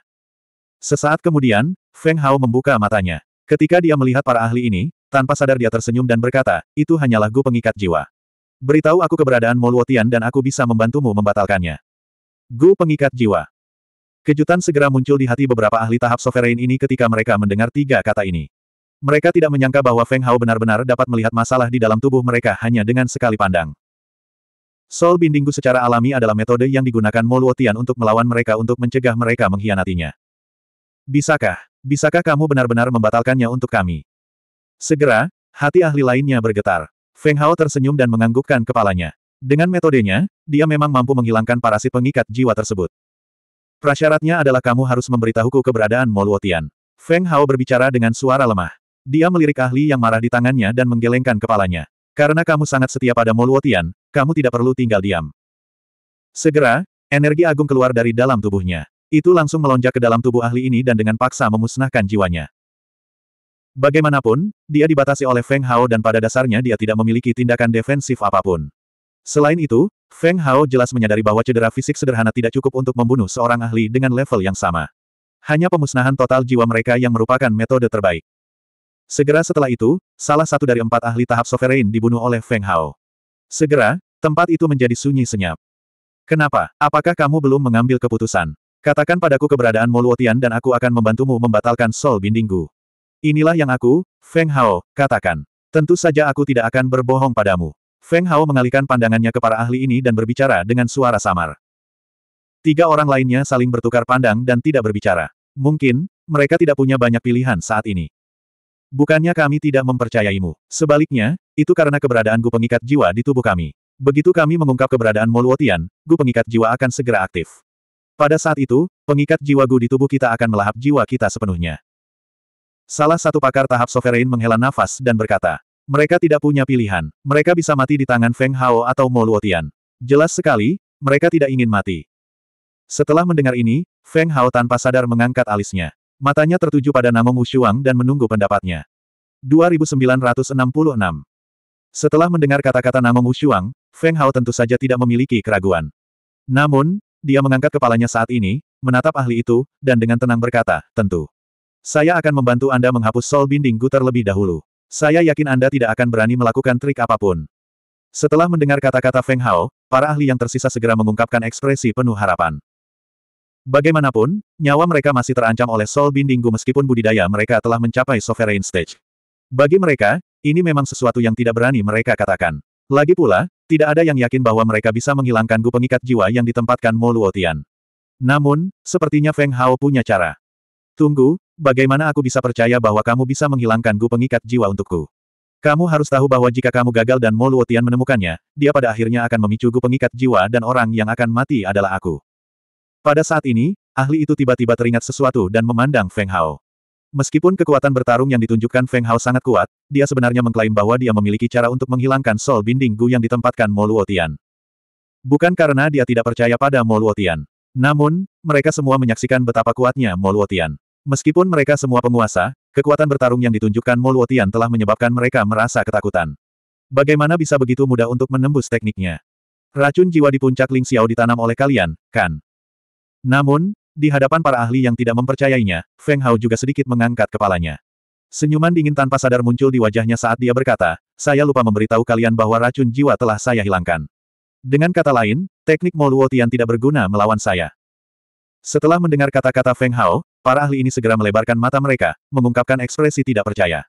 Sesaat kemudian, Feng Hao membuka matanya. Ketika dia melihat para ahli ini, tanpa sadar dia tersenyum dan berkata, itu hanyalah Gu pengikat jiwa. Beritahu aku keberadaan Mo Luotian dan aku bisa membantumu membatalkannya. Gu pengikat jiwa. Kejutan segera muncul di hati beberapa ahli tahap sovereign ini ketika mereka mendengar tiga kata ini. Mereka tidak menyangka bahwa Feng Hao benar-benar dapat melihat masalah di dalam tubuh mereka hanya dengan sekali pandang. Soul Bindinggu secara alami adalah metode yang digunakan Mo Luotian untuk melawan mereka untuk mencegah mereka mengkhianatinya. Bisakah, bisakah kamu benar-benar membatalkannya untuk kami? Segera, hati ahli lainnya bergetar. Feng Hao tersenyum dan menganggukkan kepalanya. Dengan metodenya, dia memang mampu menghilangkan parasit pengikat jiwa tersebut. Prasyaratnya adalah kamu harus memberitahuku keberadaan Moluotian. Feng Hao berbicara dengan suara lemah. Dia melirik ahli yang marah di tangannya dan menggelengkan kepalanya. Karena kamu sangat setia pada Moluotian, kamu tidak perlu tinggal diam. Segera, energi agung keluar dari dalam tubuhnya. Itu langsung melonjak ke dalam tubuh ahli ini dan dengan paksa memusnahkan jiwanya. Bagaimanapun, dia dibatasi oleh Feng Hao dan pada dasarnya dia tidak memiliki tindakan defensif apapun. Selain itu, Feng Hao jelas menyadari bahwa cedera fisik sederhana tidak cukup untuk membunuh seorang ahli dengan level yang sama. Hanya pemusnahan total jiwa mereka yang merupakan metode terbaik. Segera setelah itu, salah satu dari empat ahli tahap sovereign dibunuh oleh Feng Hao. Segera, tempat itu menjadi sunyi senyap. Kenapa? Apakah kamu belum mengambil keputusan? Katakan padaku keberadaan Moluotian dan aku akan membantumu membatalkan Sol Bindinggu. Inilah yang aku, Feng Hao, katakan. Tentu saja aku tidak akan berbohong padamu. Feng Hao mengalihkan pandangannya ke para ahli ini dan berbicara dengan suara samar. Tiga orang lainnya saling bertukar pandang dan tidak berbicara. Mungkin, mereka tidak punya banyak pilihan saat ini. Bukannya kami tidak mempercayaimu. Sebaliknya, itu karena keberadaan Gu Pengikat Jiwa di tubuh kami. Begitu kami mengungkap keberadaan Moluotian, Gu Pengikat Jiwa akan segera aktif. Pada saat itu, pengikat jiwa Gu di tubuh kita akan melahap jiwa kita sepenuhnya. Salah satu pakar tahap sovereign menghela nafas dan berkata, mereka tidak punya pilihan. Mereka bisa mati di tangan Feng Hao atau Mo Luotian. Jelas sekali, mereka tidak ingin mati. Setelah mendengar ini, Feng Hao tanpa sadar mengangkat alisnya. Matanya tertuju pada nama Mushuang dan menunggu pendapatnya. 2966 Setelah mendengar kata-kata nama Mushuang, Feng Hao tentu saja tidak memiliki keraguan. Namun, dia mengangkat kepalanya saat ini, menatap ahli itu, dan dengan tenang berkata, tentu. Saya akan membantu Anda menghapus Sol Binding guter lebih dahulu. Saya yakin Anda tidak akan berani melakukan trik apapun. Setelah mendengar kata-kata Feng Hao, para ahli yang tersisa segera mengungkapkan ekspresi penuh harapan. Bagaimanapun, nyawa mereka masih terancam oleh Sol Bindinggu meskipun budidaya mereka telah mencapai sovereign stage. Bagi mereka, ini memang sesuatu yang tidak berani mereka katakan. Lagi pula, tidak ada yang yakin bahwa mereka bisa menghilangkan gu pengikat jiwa yang ditempatkan Moluotian. Namun, sepertinya Feng Hao punya cara. Tunggu, bagaimana aku bisa percaya bahwa kamu bisa menghilangkan gu pengikat jiwa untukku? Kamu harus tahu bahwa jika kamu gagal dan Mo Luotian menemukannya, dia pada akhirnya akan memicu gu pengikat jiwa dan orang yang akan mati adalah aku. Pada saat ini, ahli itu tiba-tiba teringat sesuatu dan memandang Feng Hao. Meskipun kekuatan bertarung yang ditunjukkan Feng Hao sangat kuat, dia sebenarnya mengklaim bahwa dia memiliki cara untuk menghilangkan Sol binding gu yang ditempatkan Mo Luotian. Bukan karena dia tidak percaya pada Mo Luotian. Namun, mereka semua menyaksikan betapa kuatnya Mo Luotian. Meskipun mereka semua penguasa, kekuatan bertarung yang ditunjukkan Moluotian telah menyebabkan mereka merasa ketakutan. Bagaimana bisa begitu mudah untuk menembus tekniknya? Racun jiwa di puncak Ling Xiao ditanam oleh kalian, kan? Namun, di hadapan para ahli yang tidak mempercayainya, Feng Hao juga sedikit mengangkat kepalanya. Senyuman dingin tanpa sadar muncul di wajahnya saat dia berkata, saya lupa memberitahu kalian bahwa racun jiwa telah saya hilangkan. Dengan kata lain, teknik Moluotian tidak berguna melawan saya. Setelah mendengar kata-kata Feng Hao, Para ahli ini segera melebarkan mata mereka, mengungkapkan ekspresi tidak percaya.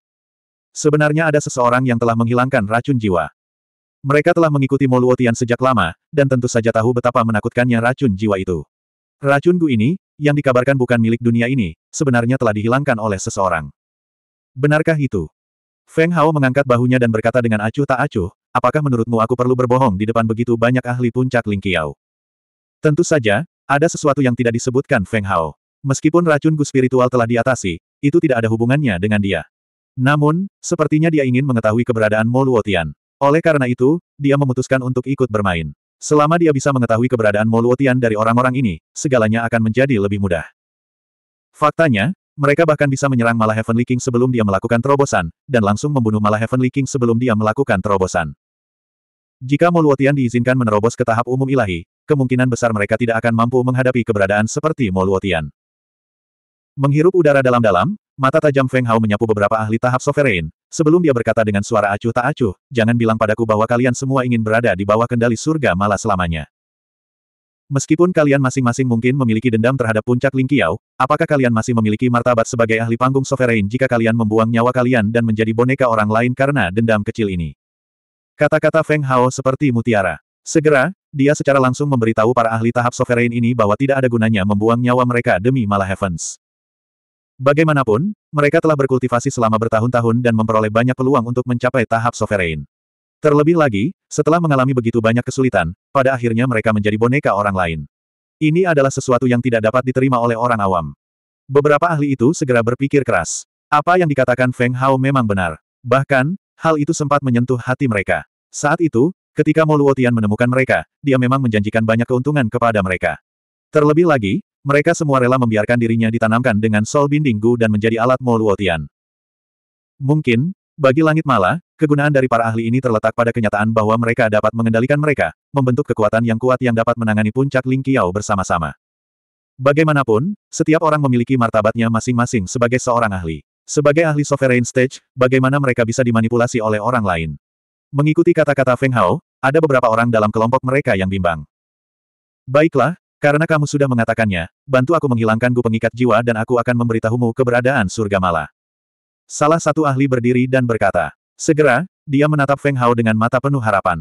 Sebenarnya ada seseorang yang telah menghilangkan racun jiwa. Mereka telah mengikuti Moluotian sejak lama, dan tentu saja tahu betapa menakutkannya racun jiwa itu. Racun Gu ini, yang dikabarkan bukan milik dunia ini, sebenarnya telah dihilangkan oleh seseorang. Benarkah itu? Feng Hao mengangkat bahunya dan berkata dengan acuh tak acuh, apakah menurutmu aku perlu berbohong di depan begitu banyak ahli puncak Ling Qiao? Tentu saja, ada sesuatu yang tidak disebutkan Feng Hao. Meskipun racun gu spiritual telah diatasi, itu tidak ada hubungannya dengan dia. Namun, sepertinya dia ingin mengetahui keberadaan Mo Luotian. Oleh karena itu, dia memutuskan untuk ikut bermain. Selama dia bisa mengetahui keberadaan Mo Luotian dari orang-orang ini, segalanya akan menjadi lebih mudah. Faktanya, mereka bahkan bisa menyerang Malah Heavenly King sebelum dia melakukan terobosan, dan langsung membunuh Malah Heavenly King sebelum dia melakukan terobosan. Jika Moluotian diizinkan menerobos ke tahap umum ilahi, kemungkinan besar mereka tidak akan mampu menghadapi keberadaan seperti Moluotian. Menghirup udara dalam-dalam, mata tajam Feng Hao menyapu beberapa ahli tahap sovereign, sebelum dia berkata dengan suara acuh tak acuh, jangan bilang padaku bahwa kalian semua ingin berada di bawah kendali surga malah selamanya. Meskipun kalian masing-masing mungkin memiliki dendam terhadap puncak Ling Qiao, apakah kalian masih memiliki martabat sebagai ahli panggung sovereign jika kalian membuang nyawa kalian dan menjadi boneka orang lain karena dendam kecil ini? Kata-kata Feng Hao seperti mutiara. Segera, dia secara langsung memberitahu para ahli tahap sovereign ini bahwa tidak ada gunanya membuang nyawa mereka demi malah heavens. Bagaimanapun, mereka telah berkultivasi selama bertahun-tahun dan memperoleh banyak peluang untuk mencapai tahap sovereign. Terlebih lagi, setelah mengalami begitu banyak kesulitan, pada akhirnya mereka menjadi boneka orang lain. Ini adalah sesuatu yang tidak dapat diterima oleh orang awam. Beberapa ahli itu segera berpikir keras. Apa yang dikatakan Feng Hao memang benar. Bahkan, hal itu sempat menyentuh hati mereka. Saat itu, ketika Moluotian menemukan mereka, dia memang menjanjikan banyak keuntungan kepada mereka. Terlebih lagi, mereka semua rela membiarkan dirinya ditanamkan dengan sol Binding Gu dan menjadi alat Mo Luotian. Mungkin, bagi langit mala, kegunaan dari para ahli ini terletak pada kenyataan bahwa mereka dapat mengendalikan mereka, membentuk kekuatan yang kuat yang dapat menangani puncak Ling Qiao bersama-sama. Bagaimanapun, setiap orang memiliki martabatnya masing-masing sebagai seorang ahli. Sebagai ahli sovereign stage, bagaimana mereka bisa dimanipulasi oleh orang lain? Mengikuti kata-kata Feng Hao, ada beberapa orang dalam kelompok mereka yang bimbang. Baiklah, karena kamu sudah mengatakannya, bantu aku menghilangkan gu pengikat jiwa dan aku akan memberitahumu keberadaan surga mala. Salah satu ahli berdiri dan berkata. Segera, dia menatap Feng Hao dengan mata penuh harapan.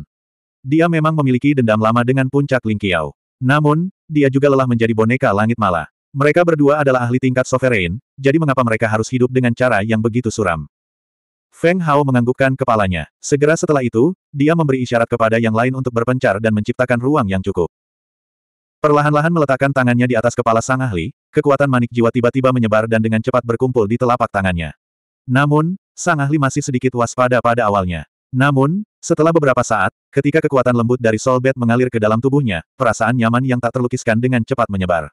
Dia memang memiliki dendam lama dengan puncak Ling Qiao, Namun, dia juga lelah menjadi boneka langit mala. Mereka berdua adalah ahli tingkat sovereign, jadi mengapa mereka harus hidup dengan cara yang begitu suram? Feng Hao menganggukkan kepalanya. Segera setelah itu, dia memberi isyarat kepada yang lain untuk berpencar dan menciptakan ruang yang cukup. Perlahan-lahan meletakkan tangannya di atas kepala sang ahli, kekuatan manik jiwa tiba-tiba menyebar dan dengan cepat berkumpul di telapak tangannya. Namun, sang ahli masih sedikit waspada pada awalnya. Namun, setelah beberapa saat, ketika kekuatan lembut dari Solbet mengalir ke dalam tubuhnya, perasaan nyaman yang tak terlukiskan dengan cepat menyebar.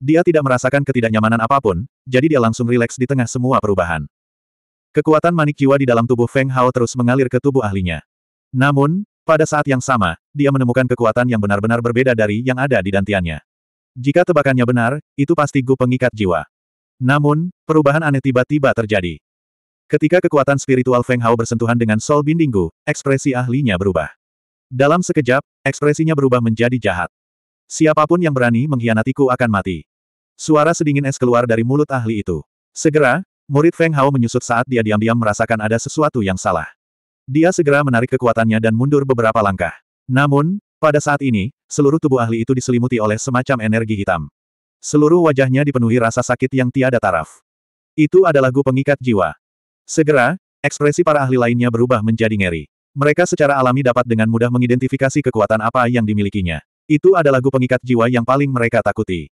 Dia tidak merasakan ketidaknyamanan apapun, jadi dia langsung rileks di tengah semua perubahan. Kekuatan manik jiwa di dalam tubuh Feng Hao terus mengalir ke tubuh ahlinya. Namun, pada saat yang sama, dia menemukan kekuatan yang benar-benar berbeda dari yang ada di dantiannya. Jika tebakannya benar, itu pasti gu pengikat jiwa. Namun, perubahan aneh tiba-tiba terjadi. Ketika kekuatan spiritual Feng Hao bersentuhan dengan Sol Binding Gu, ekspresi ahlinya berubah. Dalam sekejap, ekspresinya berubah menjadi jahat. Siapapun yang berani mengkhianatiku akan mati. Suara sedingin es keluar dari mulut ahli itu. Segera, murid Feng Hao menyusut saat dia diam-diam merasakan ada sesuatu yang salah. Dia segera menarik kekuatannya dan mundur beberapa langkah. Namun, pada saat ini, seluruh tubuh ahli itu diselimuti oleh semacam energi hitam. Seluruh wajahnya dipenuhi rasa sakit yang tiada taraf. Itu adalah gu pengikat jiwa. Segera, ekspresi para ahli lainnya berubah menjadi ngeri. Mereka secara alami dapat dengan mudah mengidentifikasi kekuatan apa yang dimilikinya. Itu adalah gu pengikat jiwa yang paling mereka takuti.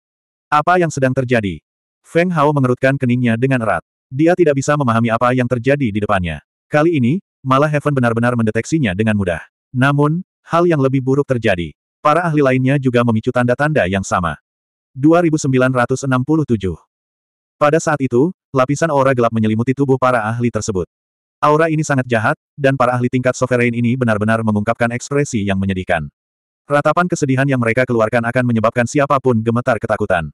Apa yang sedang terjadi? Feng Hao mengerutkan keningnya dengan erat. Dia tidak bisa memahami apa yang terjadi di depannya. Kali ini, malah Heaven benar-benar mendeteksinya dengan mudah. Namun, hal yang lebih buruk terjadi. Para ahli lainnya juga memicu tanda-tanda yang sama. 2967 Pada saat itu, lapisan aura gelap menyelimuti tubuh para ahli tersebut. Aura ini sangat jahat, dan para ahli tingkat sovereign ini benar-benar mengungkapkan ekspresi yang menyedihkan. Ratapan kesedihan yang mereka keluarkan akan menyebabkan siapapun gemetar ketakutan.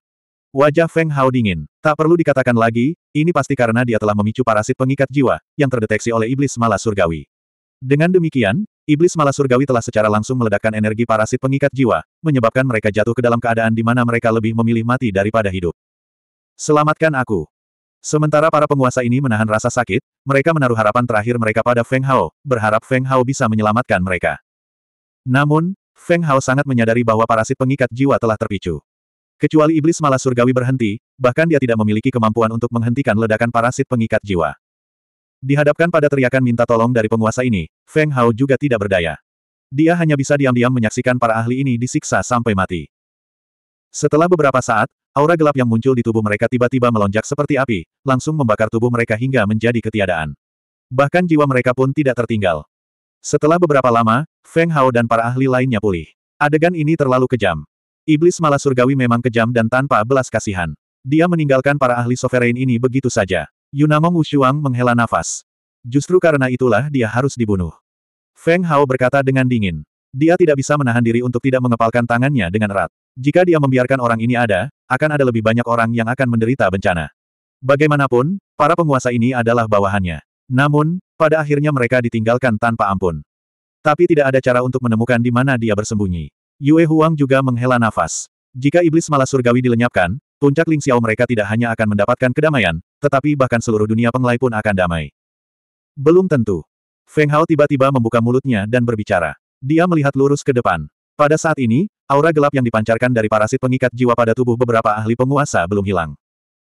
Wajah Feng Hao dingin. Tak perlu dikatakan lagi, ini pasti karena dia telah memicu parasit pengikat jiwa, yang terdeteksi oleh iblis malas surgawi. Dengan demikian, iblis malas surgawi telah secara langsung meledakkan energi parasit pengikat jiwa, menyebabkan mereka jatuh ke dalam keadaan di mana mereka lebih memilih mati daripada hidup. Selamatkan aku. Sementara para penguasa ini menahan rasa sakit, mereka menaruh harapan terakhir mereka pada Feng Hao, berharap Feng Hao bisa menyelamatkan mereka. Namun, Feng Hao sangat menyadari bahwa parasit pengikat jiwa telah terpicu. Kecuali iblis malas surgawi berhenti, bahkan dia tidak memiliki kemampuan untuk menghentikan ledakan parasit pengikat jiwa. Dihadapkan pada teriakan minta tolong dari penguasa ini, Feng Hao juga tidak berdaya. Dia hanya bisa diam-diam menyaksikan para ahli ini disiksa sampai mati. Setelah beberapa saat, aura gelap yang muncul di tubuh mereka tiba-tiba melonjak seperti api, langsung membakar tubuh mereka hingga menjadi ketiadaan. Bahkan jiwa mereka pun tidak tertinggal. Setelah beberapa lama, Feng Hao dan para ahli lainnya pulih. Adegan ini terlalu kejam. Iblis malah surgawi memang kejam dan tanpa belas kasihan. Dia meninggalkan para ahli sovereign ini begitu saja. Yunamong Wushuang menghela nafas. Justru karena itulah dia harus dibunuh. Feng Hao berkata dengan dingin. Dia tidak bisa menahan diri untuk tidak mengepalkan tangannya dengan erat. Jika dia membiarkan orang ini ada, akan ada lebih banyak orang yang akan menderita bencana. Bagaimanapun, para penguasa ini adalah bawahannya. Namun, pada akhirnya mereka ditinggalkan tanpa ampun. Tapi tidak ada cara untuk menemukan di mana dia bersembunyi. Yue Huang juga menghela nafas. Jika iblis malah surgawi dilenyapkan, puncak Ling Xiao mereka tidak hanya akan mendapatkan kedamaian, tetapi bahkan seluruh dunia penglai pun akan damai. Belum tentu. Feng Hao tiba-tiba membuka mulutnya dan berbicara. Dia melihat lurus ke depan. Pada saat ini, aura gelap yang dipancarkan dari parasit pengikat jiwa pada tubuh beberapa ahli penguasa belum hilang.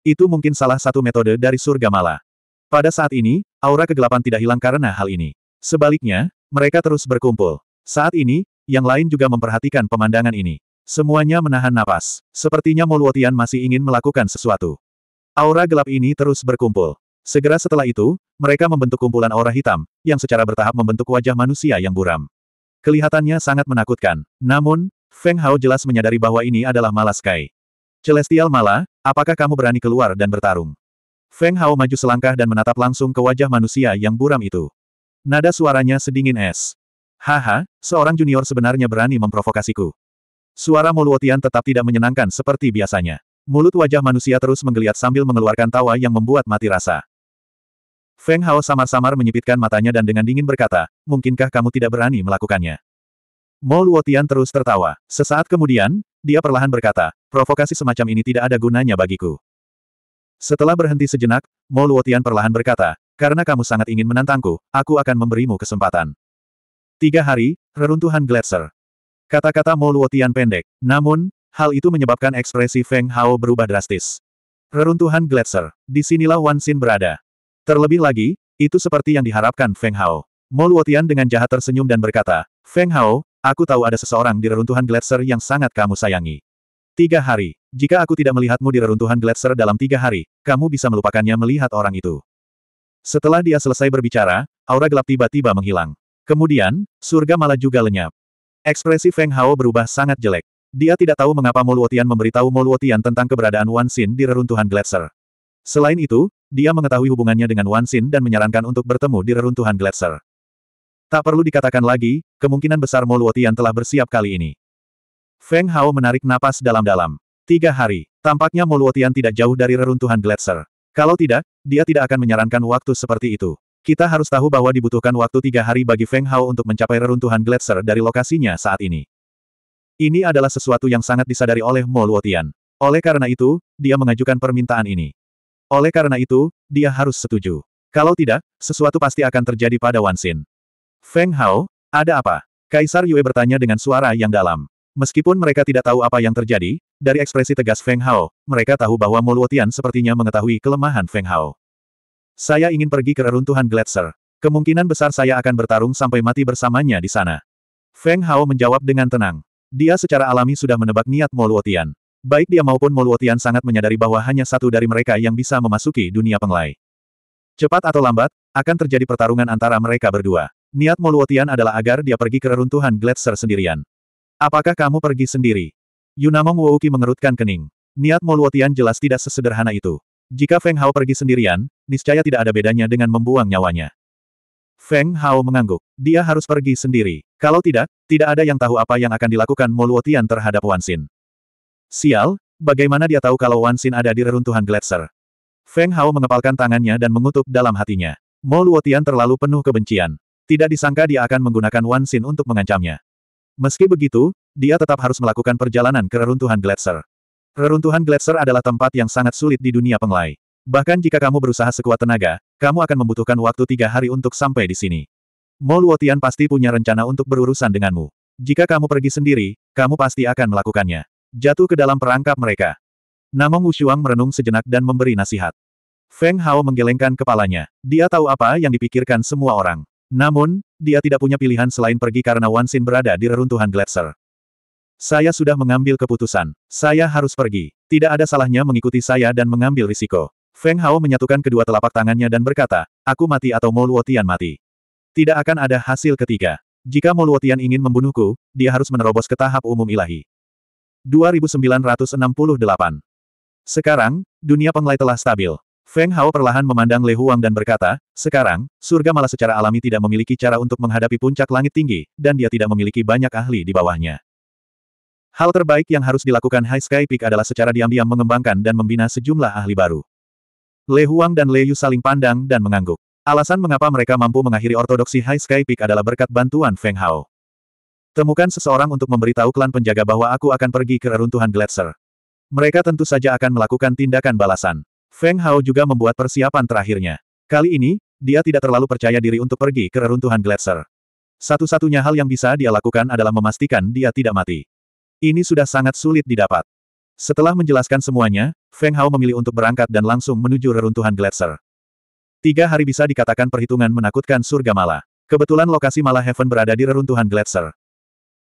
Itu mungkin salah satu metode dari surga mala. Pada saat ini, aura kegelapan tidak hilang karena hal ini. Sebaliknya, mereka terus berkumpul. Saat ini, yang lain juga memperhatikan pemandangan ini. Semuanya menahan napas. Sepertinya Moluotian masih ingin melakukan sesuatu. Aura gelap ini terus berkumpul. Segera setelah itu, mereka membentuk kumpulan aura hitam, yang secara bertahap membentuk wajah manusia yang buram. Kelihatannya sangat menakutkan. Namun, Feng Hao jelas menyadari bahwa ini adalah malas Kai. Celestial Mala, apakah kamu berani keluar dan bertarung? Feng Hao maju selangkah dan menatap langsung ke wajah manusia yang buram itu. Nada suaranya sedingin es. Haha, seorang junior sebenarnya berani memprovokasiku. Suara Moluotian tetap tidak menyenangkan seperti biasanya. Mulut wajah manusia terus menggeliat sambil mengeluarkan tawa yang membuat mati rasa. Feng Hao samar-samar menyipitkan matanya dan dengan dingin berkata, mungkinkah kamu tidak berani melakukannya? Mo Luotian terus tertawa. Sesaat kemudian, dia perlahan berkata, provokasi semacam ini tidak ada gunanya bagiku. Setelah berhenti sejenak, Mo Luotian perlahan berkata, karena kamu sangat ingin menantangku, aku akan memberimu kesempatan. Tiga hari, reruntuhan gletser. Kata-kata Mo Luotian pendek, namun, hal itu menyebabkan ekspresi Feng Hao berubah drastis. Reruntuhan gletser, disinilah Wan Xin berada. Terlebih lagi, itu seperti yang diharapkan Feng Hao. Mo Luotian dengan jahat tersenyum dan berkata, Feng Hao, aku tahu ada seseorang di reruntuhan gletser yang sangat kamu sayangi. Tiga hari, jika aku tidak melihatmu di reruntuhan gletser dalam tiga hari, kamu bisa melupakannya melihat orang itu. Setelah dia selesai berbicara, aura gelap tiba-tiba menghilang. Kemudian, surga malah juga lenyap. Ekspresi Feng Hao berubah sangat jelek. Dia tidak tahu mengapa Moluotian memberitahu Moluotian tentang keberadaan Wan Xin di reruntuhan Gletser. Selain itu, dia mengetahui hubungannya dengan Wan Xin dan menyarankan untuk bertemu di reruntuhan Gletser. Tak perlu dikatakan lagi, kemungkinan besar Moluotian telah bersiap kali ini. Feng Hao menarik napas dalam-dalam. Tiga hari, tampaknya Moluotian tidak jauh dari reruntuhan Gletser. Kalau tidak, dia tidak akan menyarankan waktu seperti itu. Kita harus tahu bahwa dibutuhkan waktu tiga hari bagi Feng Hao untuk mencapai reruntuhan gletser dari lokasinya saat ini. Ini adalah sesuatu yang sangat disadari oleh Mo Luotian. Oleh karena itu, dia mengajukan permintaan ini. Oleh karena itu, dia harus setuju. Kalau tidak, sesuatu pasti akan terjadi pada Wansin. Feng Hao, ada apa? Kaisar Yue bertanya dengan suara yang dalam. Meskipun mereka tidak tahu apa yang terjadi, dari ekspresi tegas Feng Hao, mereka tahu bahwa Mo Luotian sepertinya mengetahui kelemahan Feng Hao. Saya ingin pergi ke reruntuhan Gletser. Kemungkinan besar saya akan bertarung sampai mati bersamanya di sana. Feng Hao menjawab dengan tenang. Dia secara alami sudah menebak niat Moluotian. Baik dia maupun Moluotian sangat menyadari bahwa hanya satu dari mereka yang bisa memasuki dunia penglai. Cepat atau lambat, akan terjadi pertarungan antara mereka berdua. Niat Moluotian adalah agar dia pergi ke reruntuhan Gletser sendirian. Apakah kamu pergi sendiri? Yunamong Wouki mengerutkan kening. Niat Moluotian jelas tidak sesederhana itu. Jika Feng Hao pergi sendirian, niscaya tidak ada bedanya dengan membuang nyawanya. Feng Hao mengangguk. Dia harus pergi sendiri. Kalau tidak, tidak ada yang tahu apa yang akan dilakukan Moluotian terhadap Wan Xin. Sial, bagaimana dia tahu kalau Wan Xin ada di reruntuhan gletser? Feng Hao mengepalkan tangannya dan mengutuk dalam hatinya. Moluotian terlalu penuh kebencian. Tidak disangka dia akan menggunakan Wan Xin untuk mengancamnya. Meski begitu, dia tetap harus melakukan perjalanan ke reruntuhan gletser. Reruntuhan gletser adalah tempat yang sangat sulit di dunia penglai. Bahkan jika kamu berusaha sekuat tenaga, kamu akan membutuhkan waktu tiga hari untuk sampai di sini. Mo Luotian pasti punya rencana untuk berurusan denganmu. Jika kamu pergi sendiri, kamu pasti akan melakukannya. Jatuh ke dalam perangkap mereka. Namong Wushuang merenung sejenak dan memberi nasihat. Feng Hao menggelengkan kepalanya. Dia tahu apa yang dipikirkan semua orang. Namun, dia tidak punya pilihan selain pergi karena Wansin berada di reruntuhan gletser. Saya sudah mengambil keputusan. Saya harus pergi. Tidak ada salahnya mengikuti saya dan mengambil risiko. Feng Hao menyatukan kedua telapak tangannya dan berkata, aku mati atau Moluotian mati. Tidak akan ada hasil ketiga. Jika Moluotian ingin membunuhku, dia harus menerobos ke tahap umum ilahi. 2968 Sekarang, dunia penglai telah stabil. Feng Hao perlahan memandang Le Huang dan berkata, sekarang, surga malah secara alami tidak memiliki cara untuk menghadapi puncak langit tinggi, dan dia tidak memiliki banyak ahli di bawahnya. Hal terbaik yang harus dilakukan High Sky Peak adalah secara diam-diam mengembangkan dan membina sejumlah ahli baru. Le Huang dan Le Yu saling pandang dan mengangguk. Alasan mengapa mereka mampu mengakhiri ortodoksi High Sky Peak adalah berkat bantuan Feng Hao. Temukan seseorang untuk memberitahu klan penjaga bahwa aku akan pergi ke reruntuhan Gletser. Mereka tentu saja akan melakukan tindakan balasan. Feng Hao juga membuat persiapan terakhirnya. Kali ini, dia tidak terlalu percaya diri untuk pergi ke reruntuhan Gletser. Satu-satunya hal yang bisa dia lakukan adalah memastikan dia tidak mati. Ini sudah sangat sulit didapat. Setelah menjelaskan semuanya, Feng Hao memilih untuk berangkat dan langsung menuju reruntuhan gletser. Tiga hari bisa dikatakan perhitungan menakutkan surga mala. Kebetulan lokasi Mala Heaven berada di reruntuhan Gletser.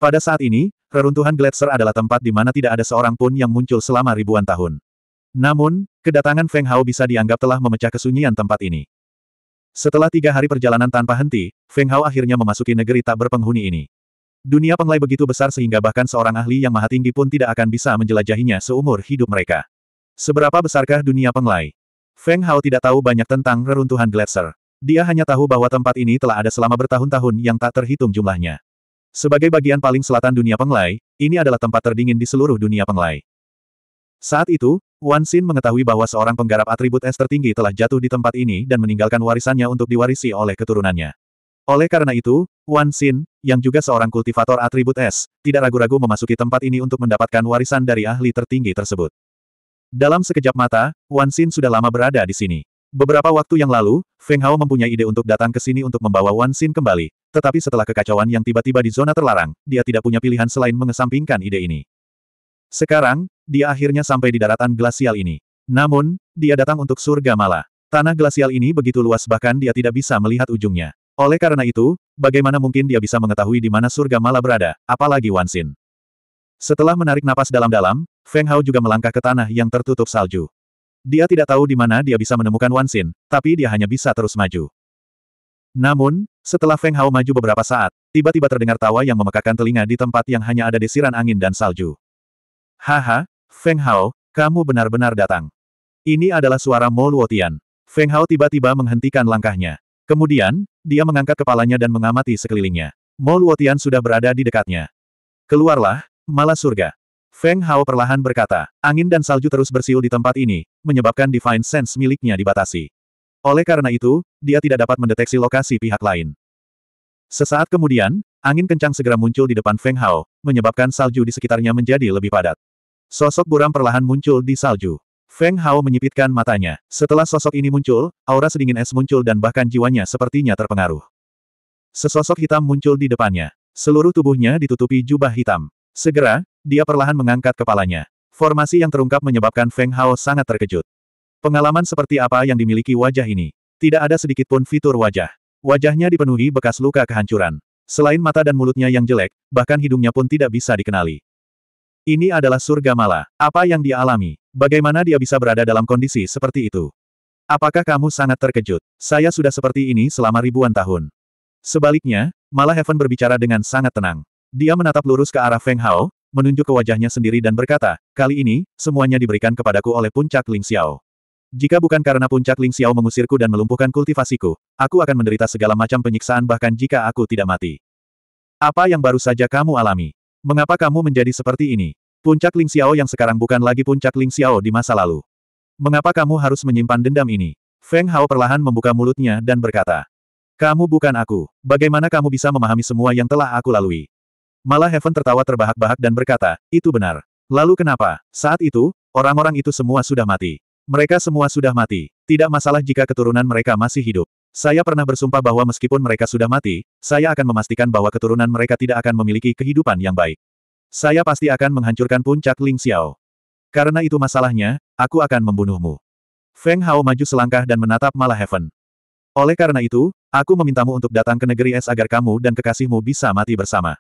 Pada saat ini, reruntuhan Gletser adalah tempat di mana tidak ada seorang pun yang muncul selama ribuan tahun. Namun, kedatangan Feng Hao bisa dianggap telah memecah kesunyian tempat ini. Setelah tiga hari perjalanan tanpa henti, Feng Hao akhirnya memasuki negeri tak berpenghuni ini. Dunia Penglai begitu besar sehingga bahkan seorang ahli yang maha tinggi pun tidak akan bisa menjelajahinya seumur hidup mereka. Seberapa besarkah dunia Penglai? Feng Hao tidak tahu banyak tentang reruntuhan gletser. Dia hanya tahu bahwa tempat ini telah ada selama bertahun-tahun yang tak terhitung jumlahnya. Sebagai bagian paling selatan dunia Penglai, ini adalah tempat terdingin di seluruh dunia Penglai. Saat itu, Wan Xin mengetahui bahwa seorang penggarap atribut es tertinggi telah jatuh di tempat ini dan meninggalkan warisannya untuk diwarisi oleh keturunannya. Oleh karena itu, Wan Xin, yang juga seorang kultivator atribut es, tidak ragu-ragu memasuki tempat ini untuk mendapatkan warisan dari ahli tertinggi tersebut. Dalam sekejap mata, Wan Xin sudah lama berada di sini. Beberapa waktu yang lalu, Feng Hao mempunyai ide untuk datang ke sini untuk membawa Wan Xin kembali, tetapi setelah kekacauan yang tiba-tiba di zona terlarang, dia tidak punya pilihan selain mengesampingkan ide ini. Sekarang, dia akhirnya sampai di daratan glasial ini. Namun, dia datang untuk surga mala. Tanah glasial ini begitu luas bahkan dia tidak bisa melihat ujungnya. Oleh karena itu, bagaimana mungkin dia bisa mengetahui di mana surga malah berada, apalagi Wansin. Setelah menarik napas dalam-dalam, Feng Hao juga melangkah ke tanah yang tertutup salju. Dia tidak tahu di mana dia bisa menemukan Wansin, tapi dia hanya bisa terus maju. Namun, setelah Feng Hao maju beberapa saat, tiba-tiba terdengar tawa yang memekakan telinga di tempat yang hanya ada desiran angin dan salju. Haha, Feng Hao, kamu benar-benar datang. Ini adalah suara Mo Luotian. Feng Hao tiba-tiba menghentikan langkahnya. Kemudian, dia mengangkat kepalanya dan mengamati sekelilingnya. Mo Luotian sudah berada di dekatnya. Keluarlah, malah surga. Feng Hao perlahan berkata, angin dan salju terus bersiul di tempat ini, menyebabkan Divine Sense miliknya dibatasi. Oleh karena itu, dia tidak dapat mendeteksi lokasi pihak lain. Sesaat kemudian, angin kencang segera muncul di depan Feng Hao, menyebabkan salju di sekitarnya menjadi lebih padat. Sosok buram perlahan muncul di salju. Feng Hao menyipitkan matanya. Setelah sosok ini muncul, aura sedingin es muncul dan bahkan jiwanya sepertinya terpengaruh. Sesosok hitam muncul di depannya. Seluruh tubuhnya ditutupi jubah hitam. Segera, dia perlahan mengangkat kepalanya. Formasi yang terungkap menyebabkan Feng Hao sangat terkejut. Pengalaman seperti apa yang dimiliki wajah ini? Tidak ada sedikit pun fitur wajah. Wajahnya dipenuhi bekas luka kehancuran. Selain mata dan mulutnya yang jelek, bahkan hidungnya pun tidak bisa dikenali. Ini adalah surga mala. Apa yang dialami? Bagaimana dia bisa berada dalam kondisi seperti itu? Apakah kamu sangat terkejut? Saya sudah seperti ini selama ribuan tahun. Sebaliknya, malah Heaven berbicara dengan sangat tenang. Dia menatap lurus ke arah Feng Hao, menunjuk ke wajahnya sendiri dan berkata, kali ini, semuanya diberikan kepadaku oleh puncak Ling Xiao. Jika bukan karena puncak Ling Xiao mengusirku dan melumpuhkan kultivasiku, aku akan menderita segala macam penyiksaan bahkan jika aku tidak mati. Apa yang baru saja kamu alami? Mengapa kamu menjadi seperti ini? Puncak Ling Xiao yang sekarang bukan lagi puncak Ling Xiao di masa lalu. Mengapa kamu harus menyimpan dendam ini? Feng Hao perlahan membuka mulutnya dan berkata. Kamu bukan aku. Bagaimana kamu bisa memahami semua yang telah aku lalui? Malah Heaven tertawa terbahak-bahak dan berkata, itu benar. Lalu kenapa? Saat itu, orang-orang itu semua sudah mati. Mereka semua sudah mati. Tidak masalah jika keturunan mereka masih hidup. Saya pernah bersumpah bahwa meskipun mereka sudah mati, saya akan memastikan bahwa keturunan mereka tidak akan memiliki kehidupan yang baik. Saya pasti akan menghancurkan puncak Ling Xiao. Karena itu masalahnya, aku akan membunuhmu. Feng Hao maju selangkah dan menatap Malah Heaven. Oleh karena itu, aku memintamu untuk datang ke negeri es agar kamu dan kekasihmu bisa mati bersama.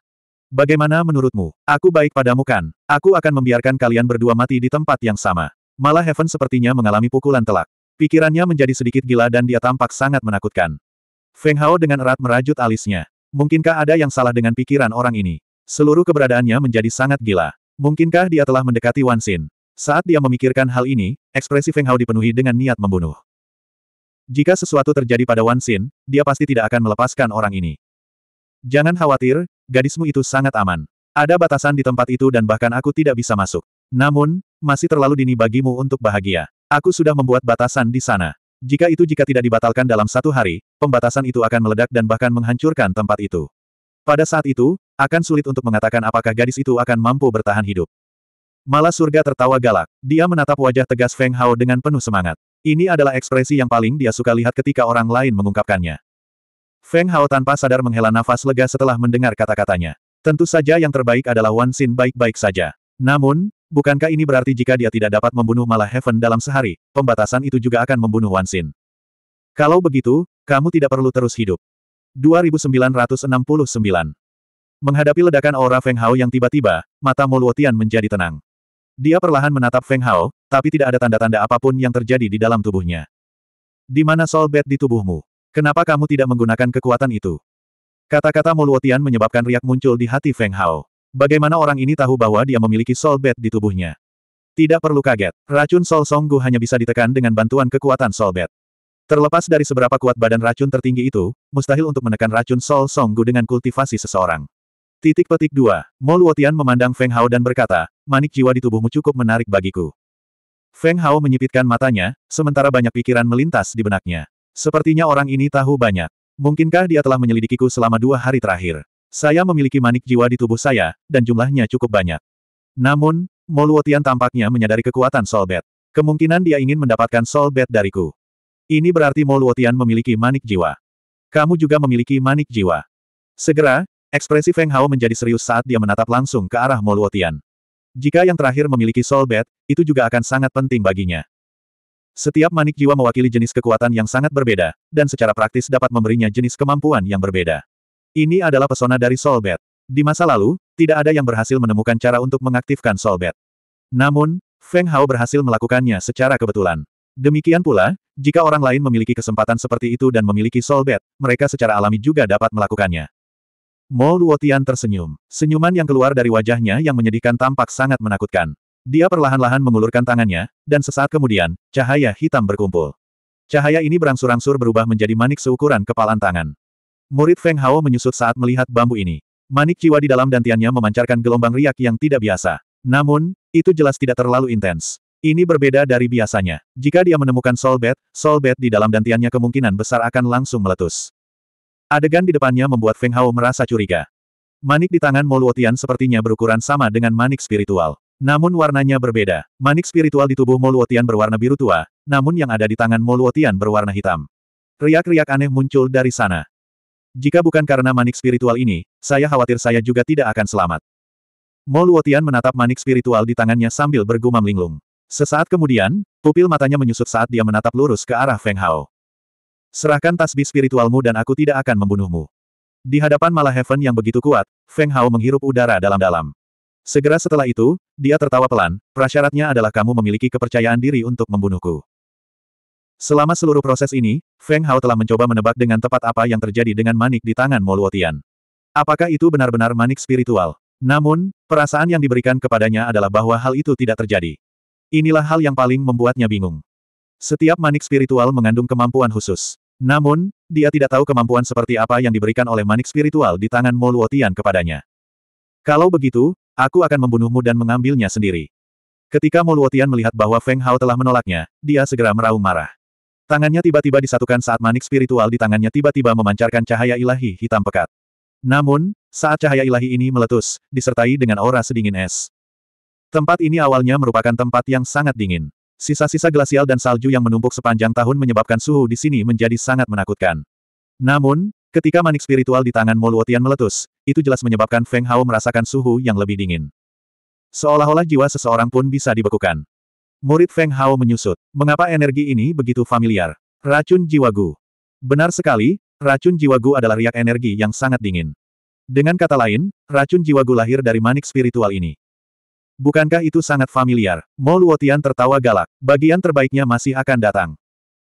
Bagaimana menurutmu? Aku baik padamu kan? Aku akan membiarkan kalian berdua mati di tempat yang sama. Malah Heaven sepertinya mengalami pukulan telak. Pikirannya menjadi sedikit gila dan dia tampak sangat menakutkan. Feng Hao dengan erat merajut alisnya. Mungkinkah ada yang salah dengan pikiran orang ini? Seluruh keberadaannya menjadi sangat gila. Mungkinkah dia telah mendekati Wansin? Saat dia memikirkan hal ini, ekspresi Feng Hao dipenuhi dengan niat membunuh. Jika sesuatu terjadi pada Wansin, dia pasti tidak akan melepaskan orang ini. Jangan khawatir, gadismu itu sangat aman. Ada batasan di tempat itu dan bahkan aku tidak bisa masuk. Namun, masih terlalu dini bagimu untuk bahagia. Aku sudah membuat batasan di sana. Jika itu jika tidak dibatalkan dalam satu hari, pembatasan itu akan meledak dan bahkan menghancurkan tempat itu. Pada saat itu, akan sulit untuk mengatakan apakah gadis itu akan mampu bertahan hidup. Malah surga tertawa galak. Dia menatap wajah tegas Feng Hao dengan penuh semangat. Ini adalah ekspresi yang paling dia suka lihat ketika orang lain mengungkapkannya. Feng Hao tanpa sadar menghela nafas lega setelah mendengar kata-katanya. Tentu saja yang terbaik adalah Wan Xin baik-baik saja. Namun, bukankah ini berarti jika dia tidak dapat membunuh malah Heaven dalam sehari, pembatasan itu juga akan membunuh Wan Xin? Kalau begitu, kamu tidak perlu terus hidup. 2969 Menghadapi ledakan aura Feng Hao yang tiba-tiba, mata Moluotian menjadi tenang. Dia perlahan menatap Feng Hao, tapi tidak ada tanda-tanda apapun yang terjadi di dalam tubuhnya. Di mana Soul solbet di tubuhmu? Kenapa kamu tidak menggunakan kekuatan itu? Kata-kata Moluotian menyebabkan riak muncul di hati Feng Hao. Bagaimana orang ini tahu bahwa dia memiliki soul bed di tubuhnya? Tidak perlu kaget, racun soul songgu hanya bisa ditekan dengan bantuan kekuatan soul bed. Terlepas dari seberapa kuat badan racun tertinggi itu, mustahil untuk menekan racun soul songgu dengan kultivasi seseorang. Titik petik dua. Mo Luotian memandang Feng Hao dan berkata, manik jiwa di tubuhmu cukup menarik bagiku. Feng Hao menyipitkan matanya, sementara banyak pikiran melintas di benaknya. Sepertinya orang ini tahu banyak. Mungkinkah dia telah menyelidikiku selama dua hari terakhir? Saya memiliki manik jiwa di tubuh saya, dan jumlahnya cukup banyak. Namun, Mo Luotian tampaknya menyadari kekuatan Solbet. Kemungkinan dia ingin mendapatkan Solbet dariku. Ini berarti Mo Luotian memiliki manik jiwa. Kamu juga memiliki manik jiwa. Segera, Ekspresi Feng Hao menjadi serius saat dia menatap langsung ke arah Moluo Tian. Jika yang terakhir memiliki soul Bed, itu juga akan sangat penting baginya. Setiap manik jiwa mewakili jenis kekuatan yang sangat berbeda, dan secara praktis dapat memberinya jenis kemampuan yang berbeda. Ini adalah pesona dari soul Bed. Di masa lalu, tidak ada yang berhasil menemukan cara untuk mengaktifkan soul Bed. Namun, Feng Hao berhasil melakukannya secara kebetulan. Demikian pula, jika orang lain memiliki kesempatan seperti itu dan memiliki soul Bed, mereka secara alami juga dapat melakukannya. Mo Luotian tersenyum. Senyuman yang keluar dari wajahnya yang menyedihkan tampak sangat menakutkan. Dia perlahan-lahan mengulurkan tangannya, dan sesaat kemudian, cahaya hitam berkumpul. Cahaya ini berangsur-angsur berubah menjadi manik seukuran kepalan tangan. Murid Feng Hao menyusut saat melihat bambu ini. Manik jiwa di dalam dantiannya memancarkan gelombang riak yang tidak biasa. Namun, itu jelas tidak terlalu intens. Ini berbeda dari biasanya. Jika dia menemukan solbet, solbet di dalam dantiannya kemungkinan besar akan langsung meletus. Adegan di depannya membuat Feng Hao merasa curiga. Manik di tangan Moluotian sepertinya berukuran sama dengan manik spiritual. Namun warnanya berbeda. Manik spiritual di tubuh Moluotian berwarna biru tua, namun yang ada di tangan Moluotian berwarna hitam. Riak-riak aneh muncul dari sana. Jika bukan karena manik spiritual ini, saya khawatir saya juga tidak akan selamat. Moluotian menatap manik spiritual di tangannya sambil bergumam linglung. Sesaat kemudian, pupil matanya menyusut saat dia menatap lurus ke arah Feng Hao. Serahkan tasbih spiritualmu dan aku tidak akan membunuhmu. Di hadapan malah Heaven yang begitu kuat, Feng Hao menghirup udara dalam-dalam. Segera setelah itu, dia tertawa pelan, prasyaratnya adalah kamu memiliki kepercayaan diri untuk membunuhku. Selama seluruh proses ini, Feng Hao telah mencoba menebak dengan tepat apa yang terjadi dengan manik di tangan Moluotian. Apakah itu benar-benar manik spiritual? Namun, perasaan yang diberikan kepadanya adalah bahwa hal itu tidak terjadi. Inilah hal yang paling membuatnya bingung. Setiap manik spiritual mengandung kemampuan khusus. Namun, dia tidak tahu kemampuan seperti apa yang diberikan oleh manik spiritual di tangan Moluotian kepadanya. Kalau begitu, aku akan membunuhmu dan mengambilnya sendiri. Ketika Moluotian melihat bahwa Feng Hao telah menolaknya, dia segera meraung marah. Tangannya tiba-tiba disatukan saat manik spiritual di tangannya tiba-tiba memancarkan cahaya ilahi hitam pekat. Namun, saat cahaya ilahi ini meletus, disertai dengan aura sedingin es. Tempat ini awalnya merupakan tempat yang sangat dingin. Sisa-sisa glasial dan salju yang menumpuk sepanjang tahun menyebabkan suhu di sini menjadi sangat menakutkan. Namun, ketika manik spiritual di tangan Moluotian meletus, itu jelas menyebabkan Feng Hao merasakan suhu yang lebih dingin. Seolah-olah jiwa seseorang pun bisa dibekukan. Murid Feng Hao menyusut. Mengapa energi ini begitu familiar? Racun jiwa Gu. Benar sekali, racun jiwa Gu adalah riak energi yang sangat dingin. Dengan kata lain, racun jiwa Gu lahir dari manik spiritual ini. Bukankah itu sangat familiar? Mo Luotian tertawa galak. Bagian terbaiknya masih akan datang.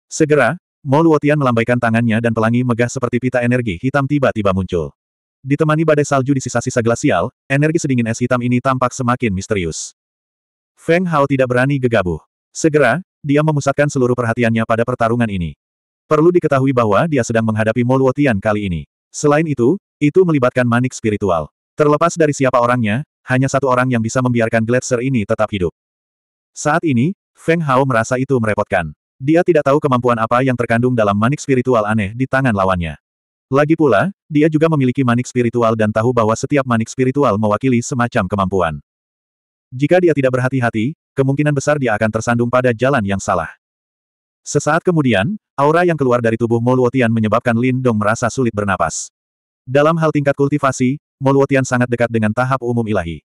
Segera, Mo Luotian melambaikan tangannya dan pelangi megah seperti pita energi hitam tiba-tiba muncul. Ditemani badai salju di sisa-sisa glasial, energi sedingin es hitam ini tampak semakin misterius. Feng Hao tidak berani gegabah. Segera, dia memusatkan seluruh perhatiannya pada pertarungan ini. Perlu diketahui bahwa dia sedang menghadapi Mo Luotian kali ini. Selain itu, itu melibatkan manik spiritual. Terlepas dari siapa orangnya, hanya satu orang yang bisa membiarkan gletser ini tetap hidup. Saat ini, Feng Hao merasa itu merepotkan. Dia tidak tahu kemampuan apa yang terkandung dalam manik spiritual aneh di tangan lawannya. Lagi pula, dia juga memiliki manik spiritual dan tahu bahwa setiap manik spiritual mewakili semacam kemampuan. Jika dia tidak berhati-hati, kemungkinan besar dia akan tersandung pada jalan yang salah. Sesaat kemudian, aura yang keluar dari tubuh Moluotian menyebabkan Lin Dong merasa sulit bernapas. Dalam hal tingkat kultivasi, Moluotian sangat dekat dengan tahap umum ilahi.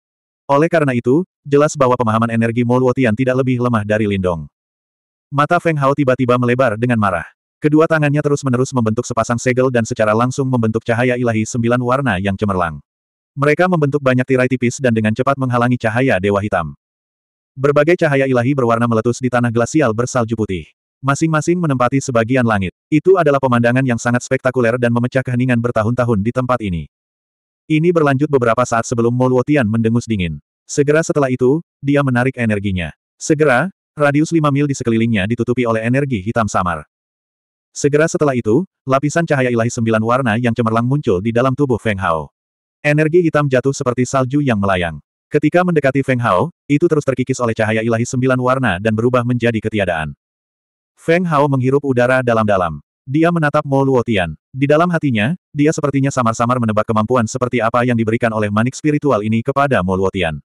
Oleh karena itu, jelas bahwa pemahaman energi Moluotian tidak lebih lemah dari Lindong. Mata Feng Hao tiba-tiba melebar dengan marah. Kedua tangannya terus-menerus membentuk sepasang segel dan secara langsung membentuk cahaya ilahi sembilan warna yang cemerlang. Mereka membentuk banyak tirai tipis dan dengan cepat menghalangi cahaya Dewa Hitam. Berbagai cahaya ilahi berwarna meletus di tanah glasial bersalju putih masing-masing menempati sebagian langit. Itu adalah pemandangan yang sangat spektakuler dan memecah keheningan bertahun-tahun di tempat ini. Ini berlanjut beberapa saat sebelum Moluotian mendengus dingin. Segera setelah itu, dia menarik energinya. Segera, radius 5 mil di sekelilingnya ditutupi oleh energi hitam samar. Segera setelah itu, lapisan cahaya ilahi sembilan warna yang cemerlang muncul di dalam tubuh Feng Hao. Energi hitam jatuh seperti salju yang melayang. Ketika mendekati Feng Hao, itu terus terkikis oleh cahaya ilahi sembilan warna dan berubah menjadi ketiadaan. Feng Hao menghirup udara dalam-dalam. Dia menatap Mo Luotian. Di dalam hatinya, dia sepertinya samar-samar menebak kemampuan seperti apa yang diberikan oleh manik spiritual ini kepada Mo Luotian.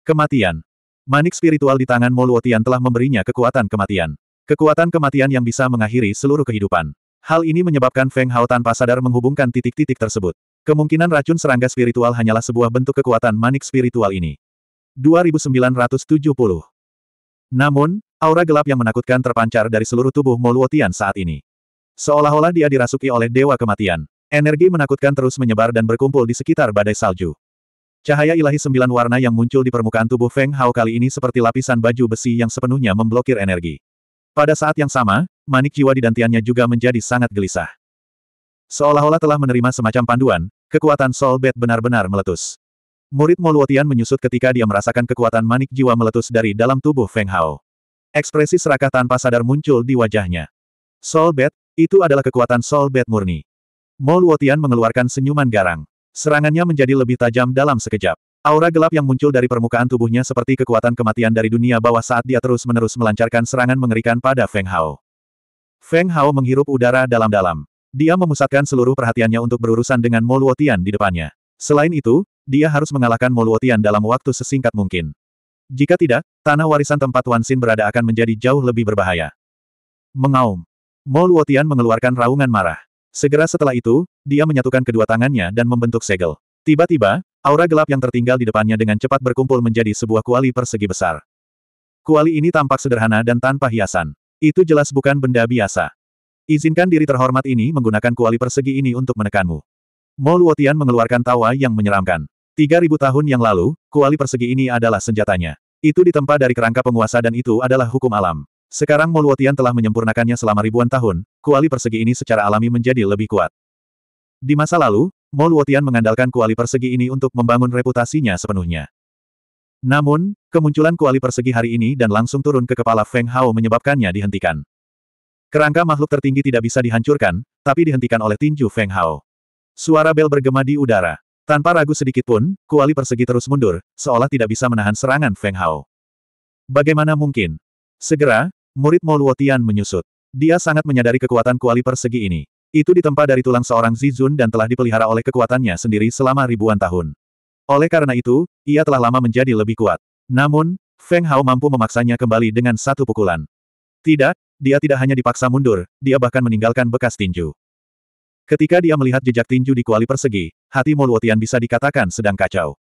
Kematian. Manik spiritual di tangan Mo Luotian telah memberinya kekuatan kematian. Kekuatan kematian yang bisa mengakhiri seluruh kehidupan. Hal ini menyebabkan Feng Hao tanpa sadar menghubungkan titik-titik tersebut. Kemungkinan racun serangga spiritual hanyalah sebuah bentuk kekuatan manik spiritual ini. 2970 Namun, aura gelap yang menakutkan terpancar dari seluruh tubuh Mo Luotian saat ini. Seolah-olah dia dirasuki oleh dewa kematian. Energi menakutkan terus menyebar dan berkumpul di sekitar badai salju. Cahaya ilahi sembilan warna yang muncul di permukaan tubuh Feng Hao kali ini seperti lapisan baju besi yang sepenuhnya memblokir energi. Pada saat yang sama, manik jiwa di dantiannya juga menjadi sangat gelisah. Seolah-olah telah menerima semacam panduan, kekuatan Soul Bed benar-benar meletus. Murid Moluotian menyusut ketika dia merasakan kekuatan manik jiwa meletus dari dalam tubuh Feng Hao. Ekspresi serakah tanpa sadar muncul di wajahnya. Soul Bed, itu adalah kekuatan Soul Bet murni. Mo Luotian mengeluarkan senyuman garang. Serangannya menjadi lebih tajam dalam sekejap. Aura gelap yang muncul dari permukaan tubuhnya seperti kekuatan kematian dari dunia bawah saat dia terus-menerus melancarkan serangan mengerikan pada Feng Hao. Feng Hao menghirup udara dalam-dalam. Dia memusatkan seluruh perhatiannya untuk berurusan dengan Mo Luotian di depannya. Selain itu, dia harus mengalahkan Mo Luotian dalam waktu sesingkat mungkin. Jika tidak, tanah warisan tempat Wansin berada akan menjadi jauh lebih berbahaya. Mengaum. Mo Luotian mengeluarkan raungan marah. Segera setelah itu, dia menyatukan kedua tangannya dan membentuk segel. Tiba-tiba, aura gelap yang tertinggal di depannya dengan cepat berkumpul menjadi sebuah kuali persegi besar. Kuali ini tampak sederhana dan tanpa hiasan. Itu jelas bukan benda biasa. Izinkan diri terhormat ini menggunakan kuali persegi ini untuk menekanmu. Mo Luotian mengeluarkan tawa yang menyeramkan. 3000 tahun yang lalu, kuali persegi ini adalah senjatanya. Itu ditempa dari kerangka penguasa dan itu adalah hukum alam. Sekarang Moluotian telah menyempurnakannya selama ribuan tahun, kuali persegi ini secara alami menjadi lebih kuat. Di masa lalu, Moluotian mengandalkan kuali persegi ini untuk membangun reputasinya sepenuhnya. Namun, kemunculan kuali persegi hari ini dan langsung turun ke kepala Feng Hao menyebabkannya dihentikan. Kerangka makhluk tertinggi tidak bisa dihancurkan, tapi dihentikan oleh tinju Feng Hao. Suara bel bergema di udara. Tanpa ragu sedikit pun, kuali persegi terus mundur, seolah tidak bisa menahan serangan Feng Hao. Bagaimana mungkin? Segera, Murid Moluotian menyusut. Dia sangat menyadari kekuatan kuali persegi ini. Itu ditempa dari tulang seorang Zizun dan telah dipelihara oleh kekuatannya sendiri selama ribuan tahun. Oleh karena itu, ia telah lama menjadi lebih kuat. Namun, Feng Hao mampu memaksanya kembali dengan satu pukulan. Tidak, dia tidak hanya dipaksa mundur, dia bahkan meninggalkan bekas tinju. Ketika dia melihat jejak tinju di kuali persegi, hati Moluotian bisa dikatakan sedang kacau.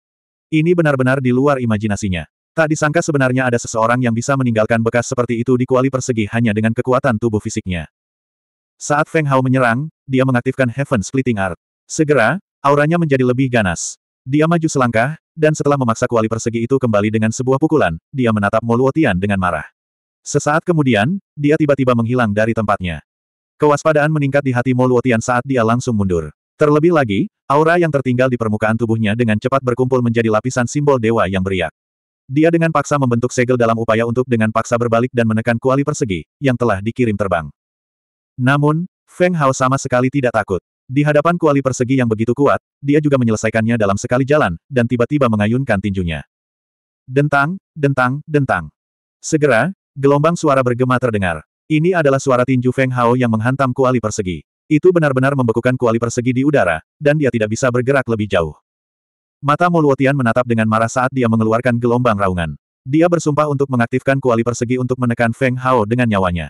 Ini benar-benar di luar imajinasinya. Tak disangka sebenarnya ada seseorang yang bisa meninggalkan bekas seperti itu di kuali persegi hanya dengan kekuatan tubuh fisiknya. Saat Feng Hao menyerang, dia mengaktifkan Heaven Splitting Art. Segera, auranya menjadi lebih ganas. Dia maju selangkah, dan setelah memaksa kuali persegi itu kembali dengan sebuah pukulan, dia menatap Moluotian dengan marah. Sesaat kemudian, dia tiba-tiba menghilang dari tempatnya. Kewaspadaan meningkat di hati Moluotian saat dia langsung mundur. Terlebih lagi, aura yang tertinggal di permukaan tubuhnya dengan cepat berkumpul menjadi lapisan simbol dewa yang beriak. Dia dengan paksa membentuk segel dalam upaya untuk dengan paksa berbalik dan menekan kuali persegi, yang telah dikirim terbang. Namun, Feng Hao sama sekali tidak takut. Di hadapan kuali persegi yang begitu kuat, dia juga menyelesaikannya dalam sekali jalan, dan tiba-tiba mengayunkan tinjunya. Dentang, dentang, dentang. Segera, gelombang suara bergema terdengar. Ini adalah suara tinju Feng Hao yang menghantam kuali persegi. Itu benar-benar membekukan kuali persegi di udara, dan dia tidak bisa bergerak lebih jauh. Mata Moluotian menatap dengan marah saat dia mengeluarkan gelombang raungan. Dia bersumpah untuk mengaktifkan kuali persegi untuk menekan Feng Hao dengan nyawanya.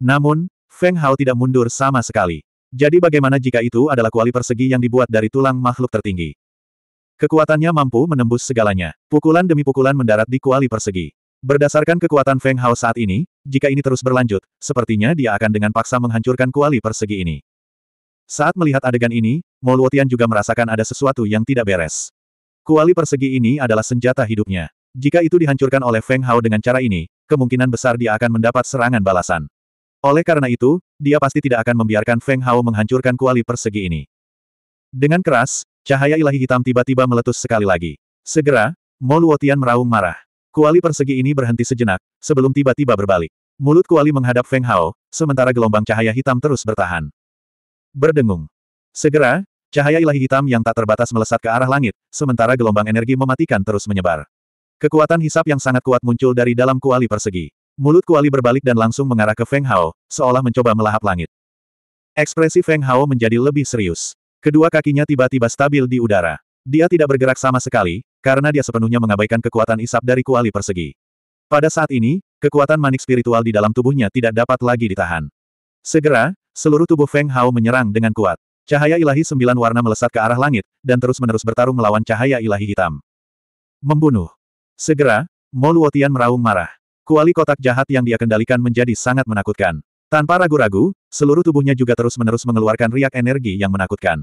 Namun, Feng Hao tidak mundur sama sekali. Jadi bagaimana jika itu adalah kuali persegi yang dibuat dari tulang makhluk tertinggi? Kekuatannya mampu menembus segalanya. Pukulan demi pukulan mendarat di kuali persegi. Berdasarkan kekuatan Feng Hao saat ini, jika ini terus berlanjut, sepertinya dia akan dengan paksa menghancurkan kuali persegi ini. Saat melihat adegan ini, Moluotian juga merasakan ada sesuatu yang tidak beres. Kuali persegi ini adalah senjata hidupnya. Jika itu dihancurkan oleh Feng Hao dengan cara ini, kemungkinan besar dia akan mendapat serangan balasan. Oleh karena itu, dia pasti tidak akan membiarkan Feng Hao menghancurkan kuali persegi ini. Dengan keras, cahaya ilahi hitam tiba-tiba meletus sekali lagi. Segera, Mo Luotian meraung marah. Kuali persegi ini berhenti sejenak, sebelum tiba-tiba berbalik. Mulut kuali menghadap Feng Hao, sementara gelombang cahaya hitam terus bertahan. Berdengung. Segera, Cahaya ilahi hitam yang tak terbatas melesat ke arah langit, sementara gelombang energi mematikan terus menyebar. Kekuatan hisap yang sangat kuat muncul dari dalam kuali persegi. Mulut kuali berbalik dan langsung mengarah ke Feng Hao, seolah mencoba melahap langit. Ekspresi Feng Hao menjadi lebih serius. Kedua kakinya tiba-tiba stabil di udara. Dia tidak bergerak sama sekali, karena dia sepenuhnya mengabaikan kekuatan isap dari kuali persegi. Pada saat ini, kekuatan manik spiritual di dalam tubuhnya tidak dapat lagi ditahan. Segera, seluruh tubuh Feng Hao menyerang dengan kuat. Cahaya ilahi sembilan warna melesat ke arah langit, dan terus-menerus bertarung melawan cahaya ilahi hitam. Membunuh. Segera, Moluotian meraung marah. Kuali kotak jahat yang dia kendalikan menjadi sangat menakutkan. Tanpa ragu-ragu, seluruh tubuhnya juga terus-menerus mengeluarkan riak energi yang menakutkan.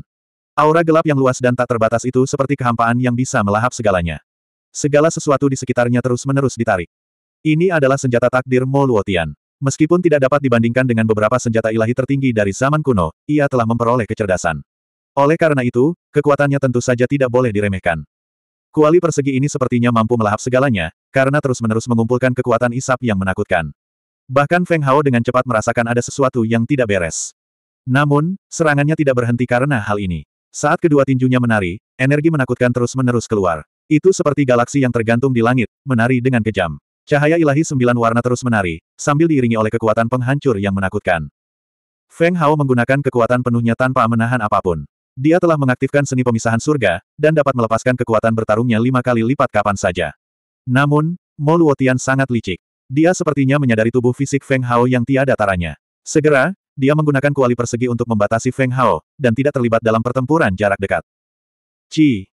Aura gelap yang luas dan tak terbatas itu seperti kehampaan yang bisa melahap segalanya. Segala sesuatu di sekitarnya terus-menerus ditarik. Ini adalah senjata takdir Mo Luotian. Meskipun tidak dapat dibandingkan dengan beberapa senjata ilahi tertinggi dari zaman kuno, ia telah memperoleh kecerdasan. Oleh karena itu, kekuatannya tentu saja tidak boleh diremehkan. Kuali persegi ini sepertinya mampu melahap segalanya, karena terus-menerus mengumpulkan kekuatan isap yang menakutkan. Bahkan Feng Hao dengan cepat merasakan ada sesuatu yang tidak beres. Namun, serangannya tidak berhenti karena hal ini. Saat kedua tinjunya menari, energi menakutkan terus-menerus keluar. Itu seperti galaksi yang tergantung di langit, menari dengan kejam. Cahaya ilahi sembilan warna terus menari, sambil diiringi oleh kekuatan penghancur yang menakutkan. Feng Hao menggunakan kekuatan penuhnya tanpa menahan apapun. Dia telah mengaktifkan seni pemisahan surga, dan dapat melepaskan kekuatan bertarungnya lima kali lipat kapan saja. Namun, Mo Luotian sangat licik. Dia sepertinya menyadari tubuh fisik Feng Hao yang tiada taranya. Segera, dia menggunakan kuali persegi untuk membatasi Feng Hao, dan tidak terlibat dalam pertempuran jarak dekat. Ci,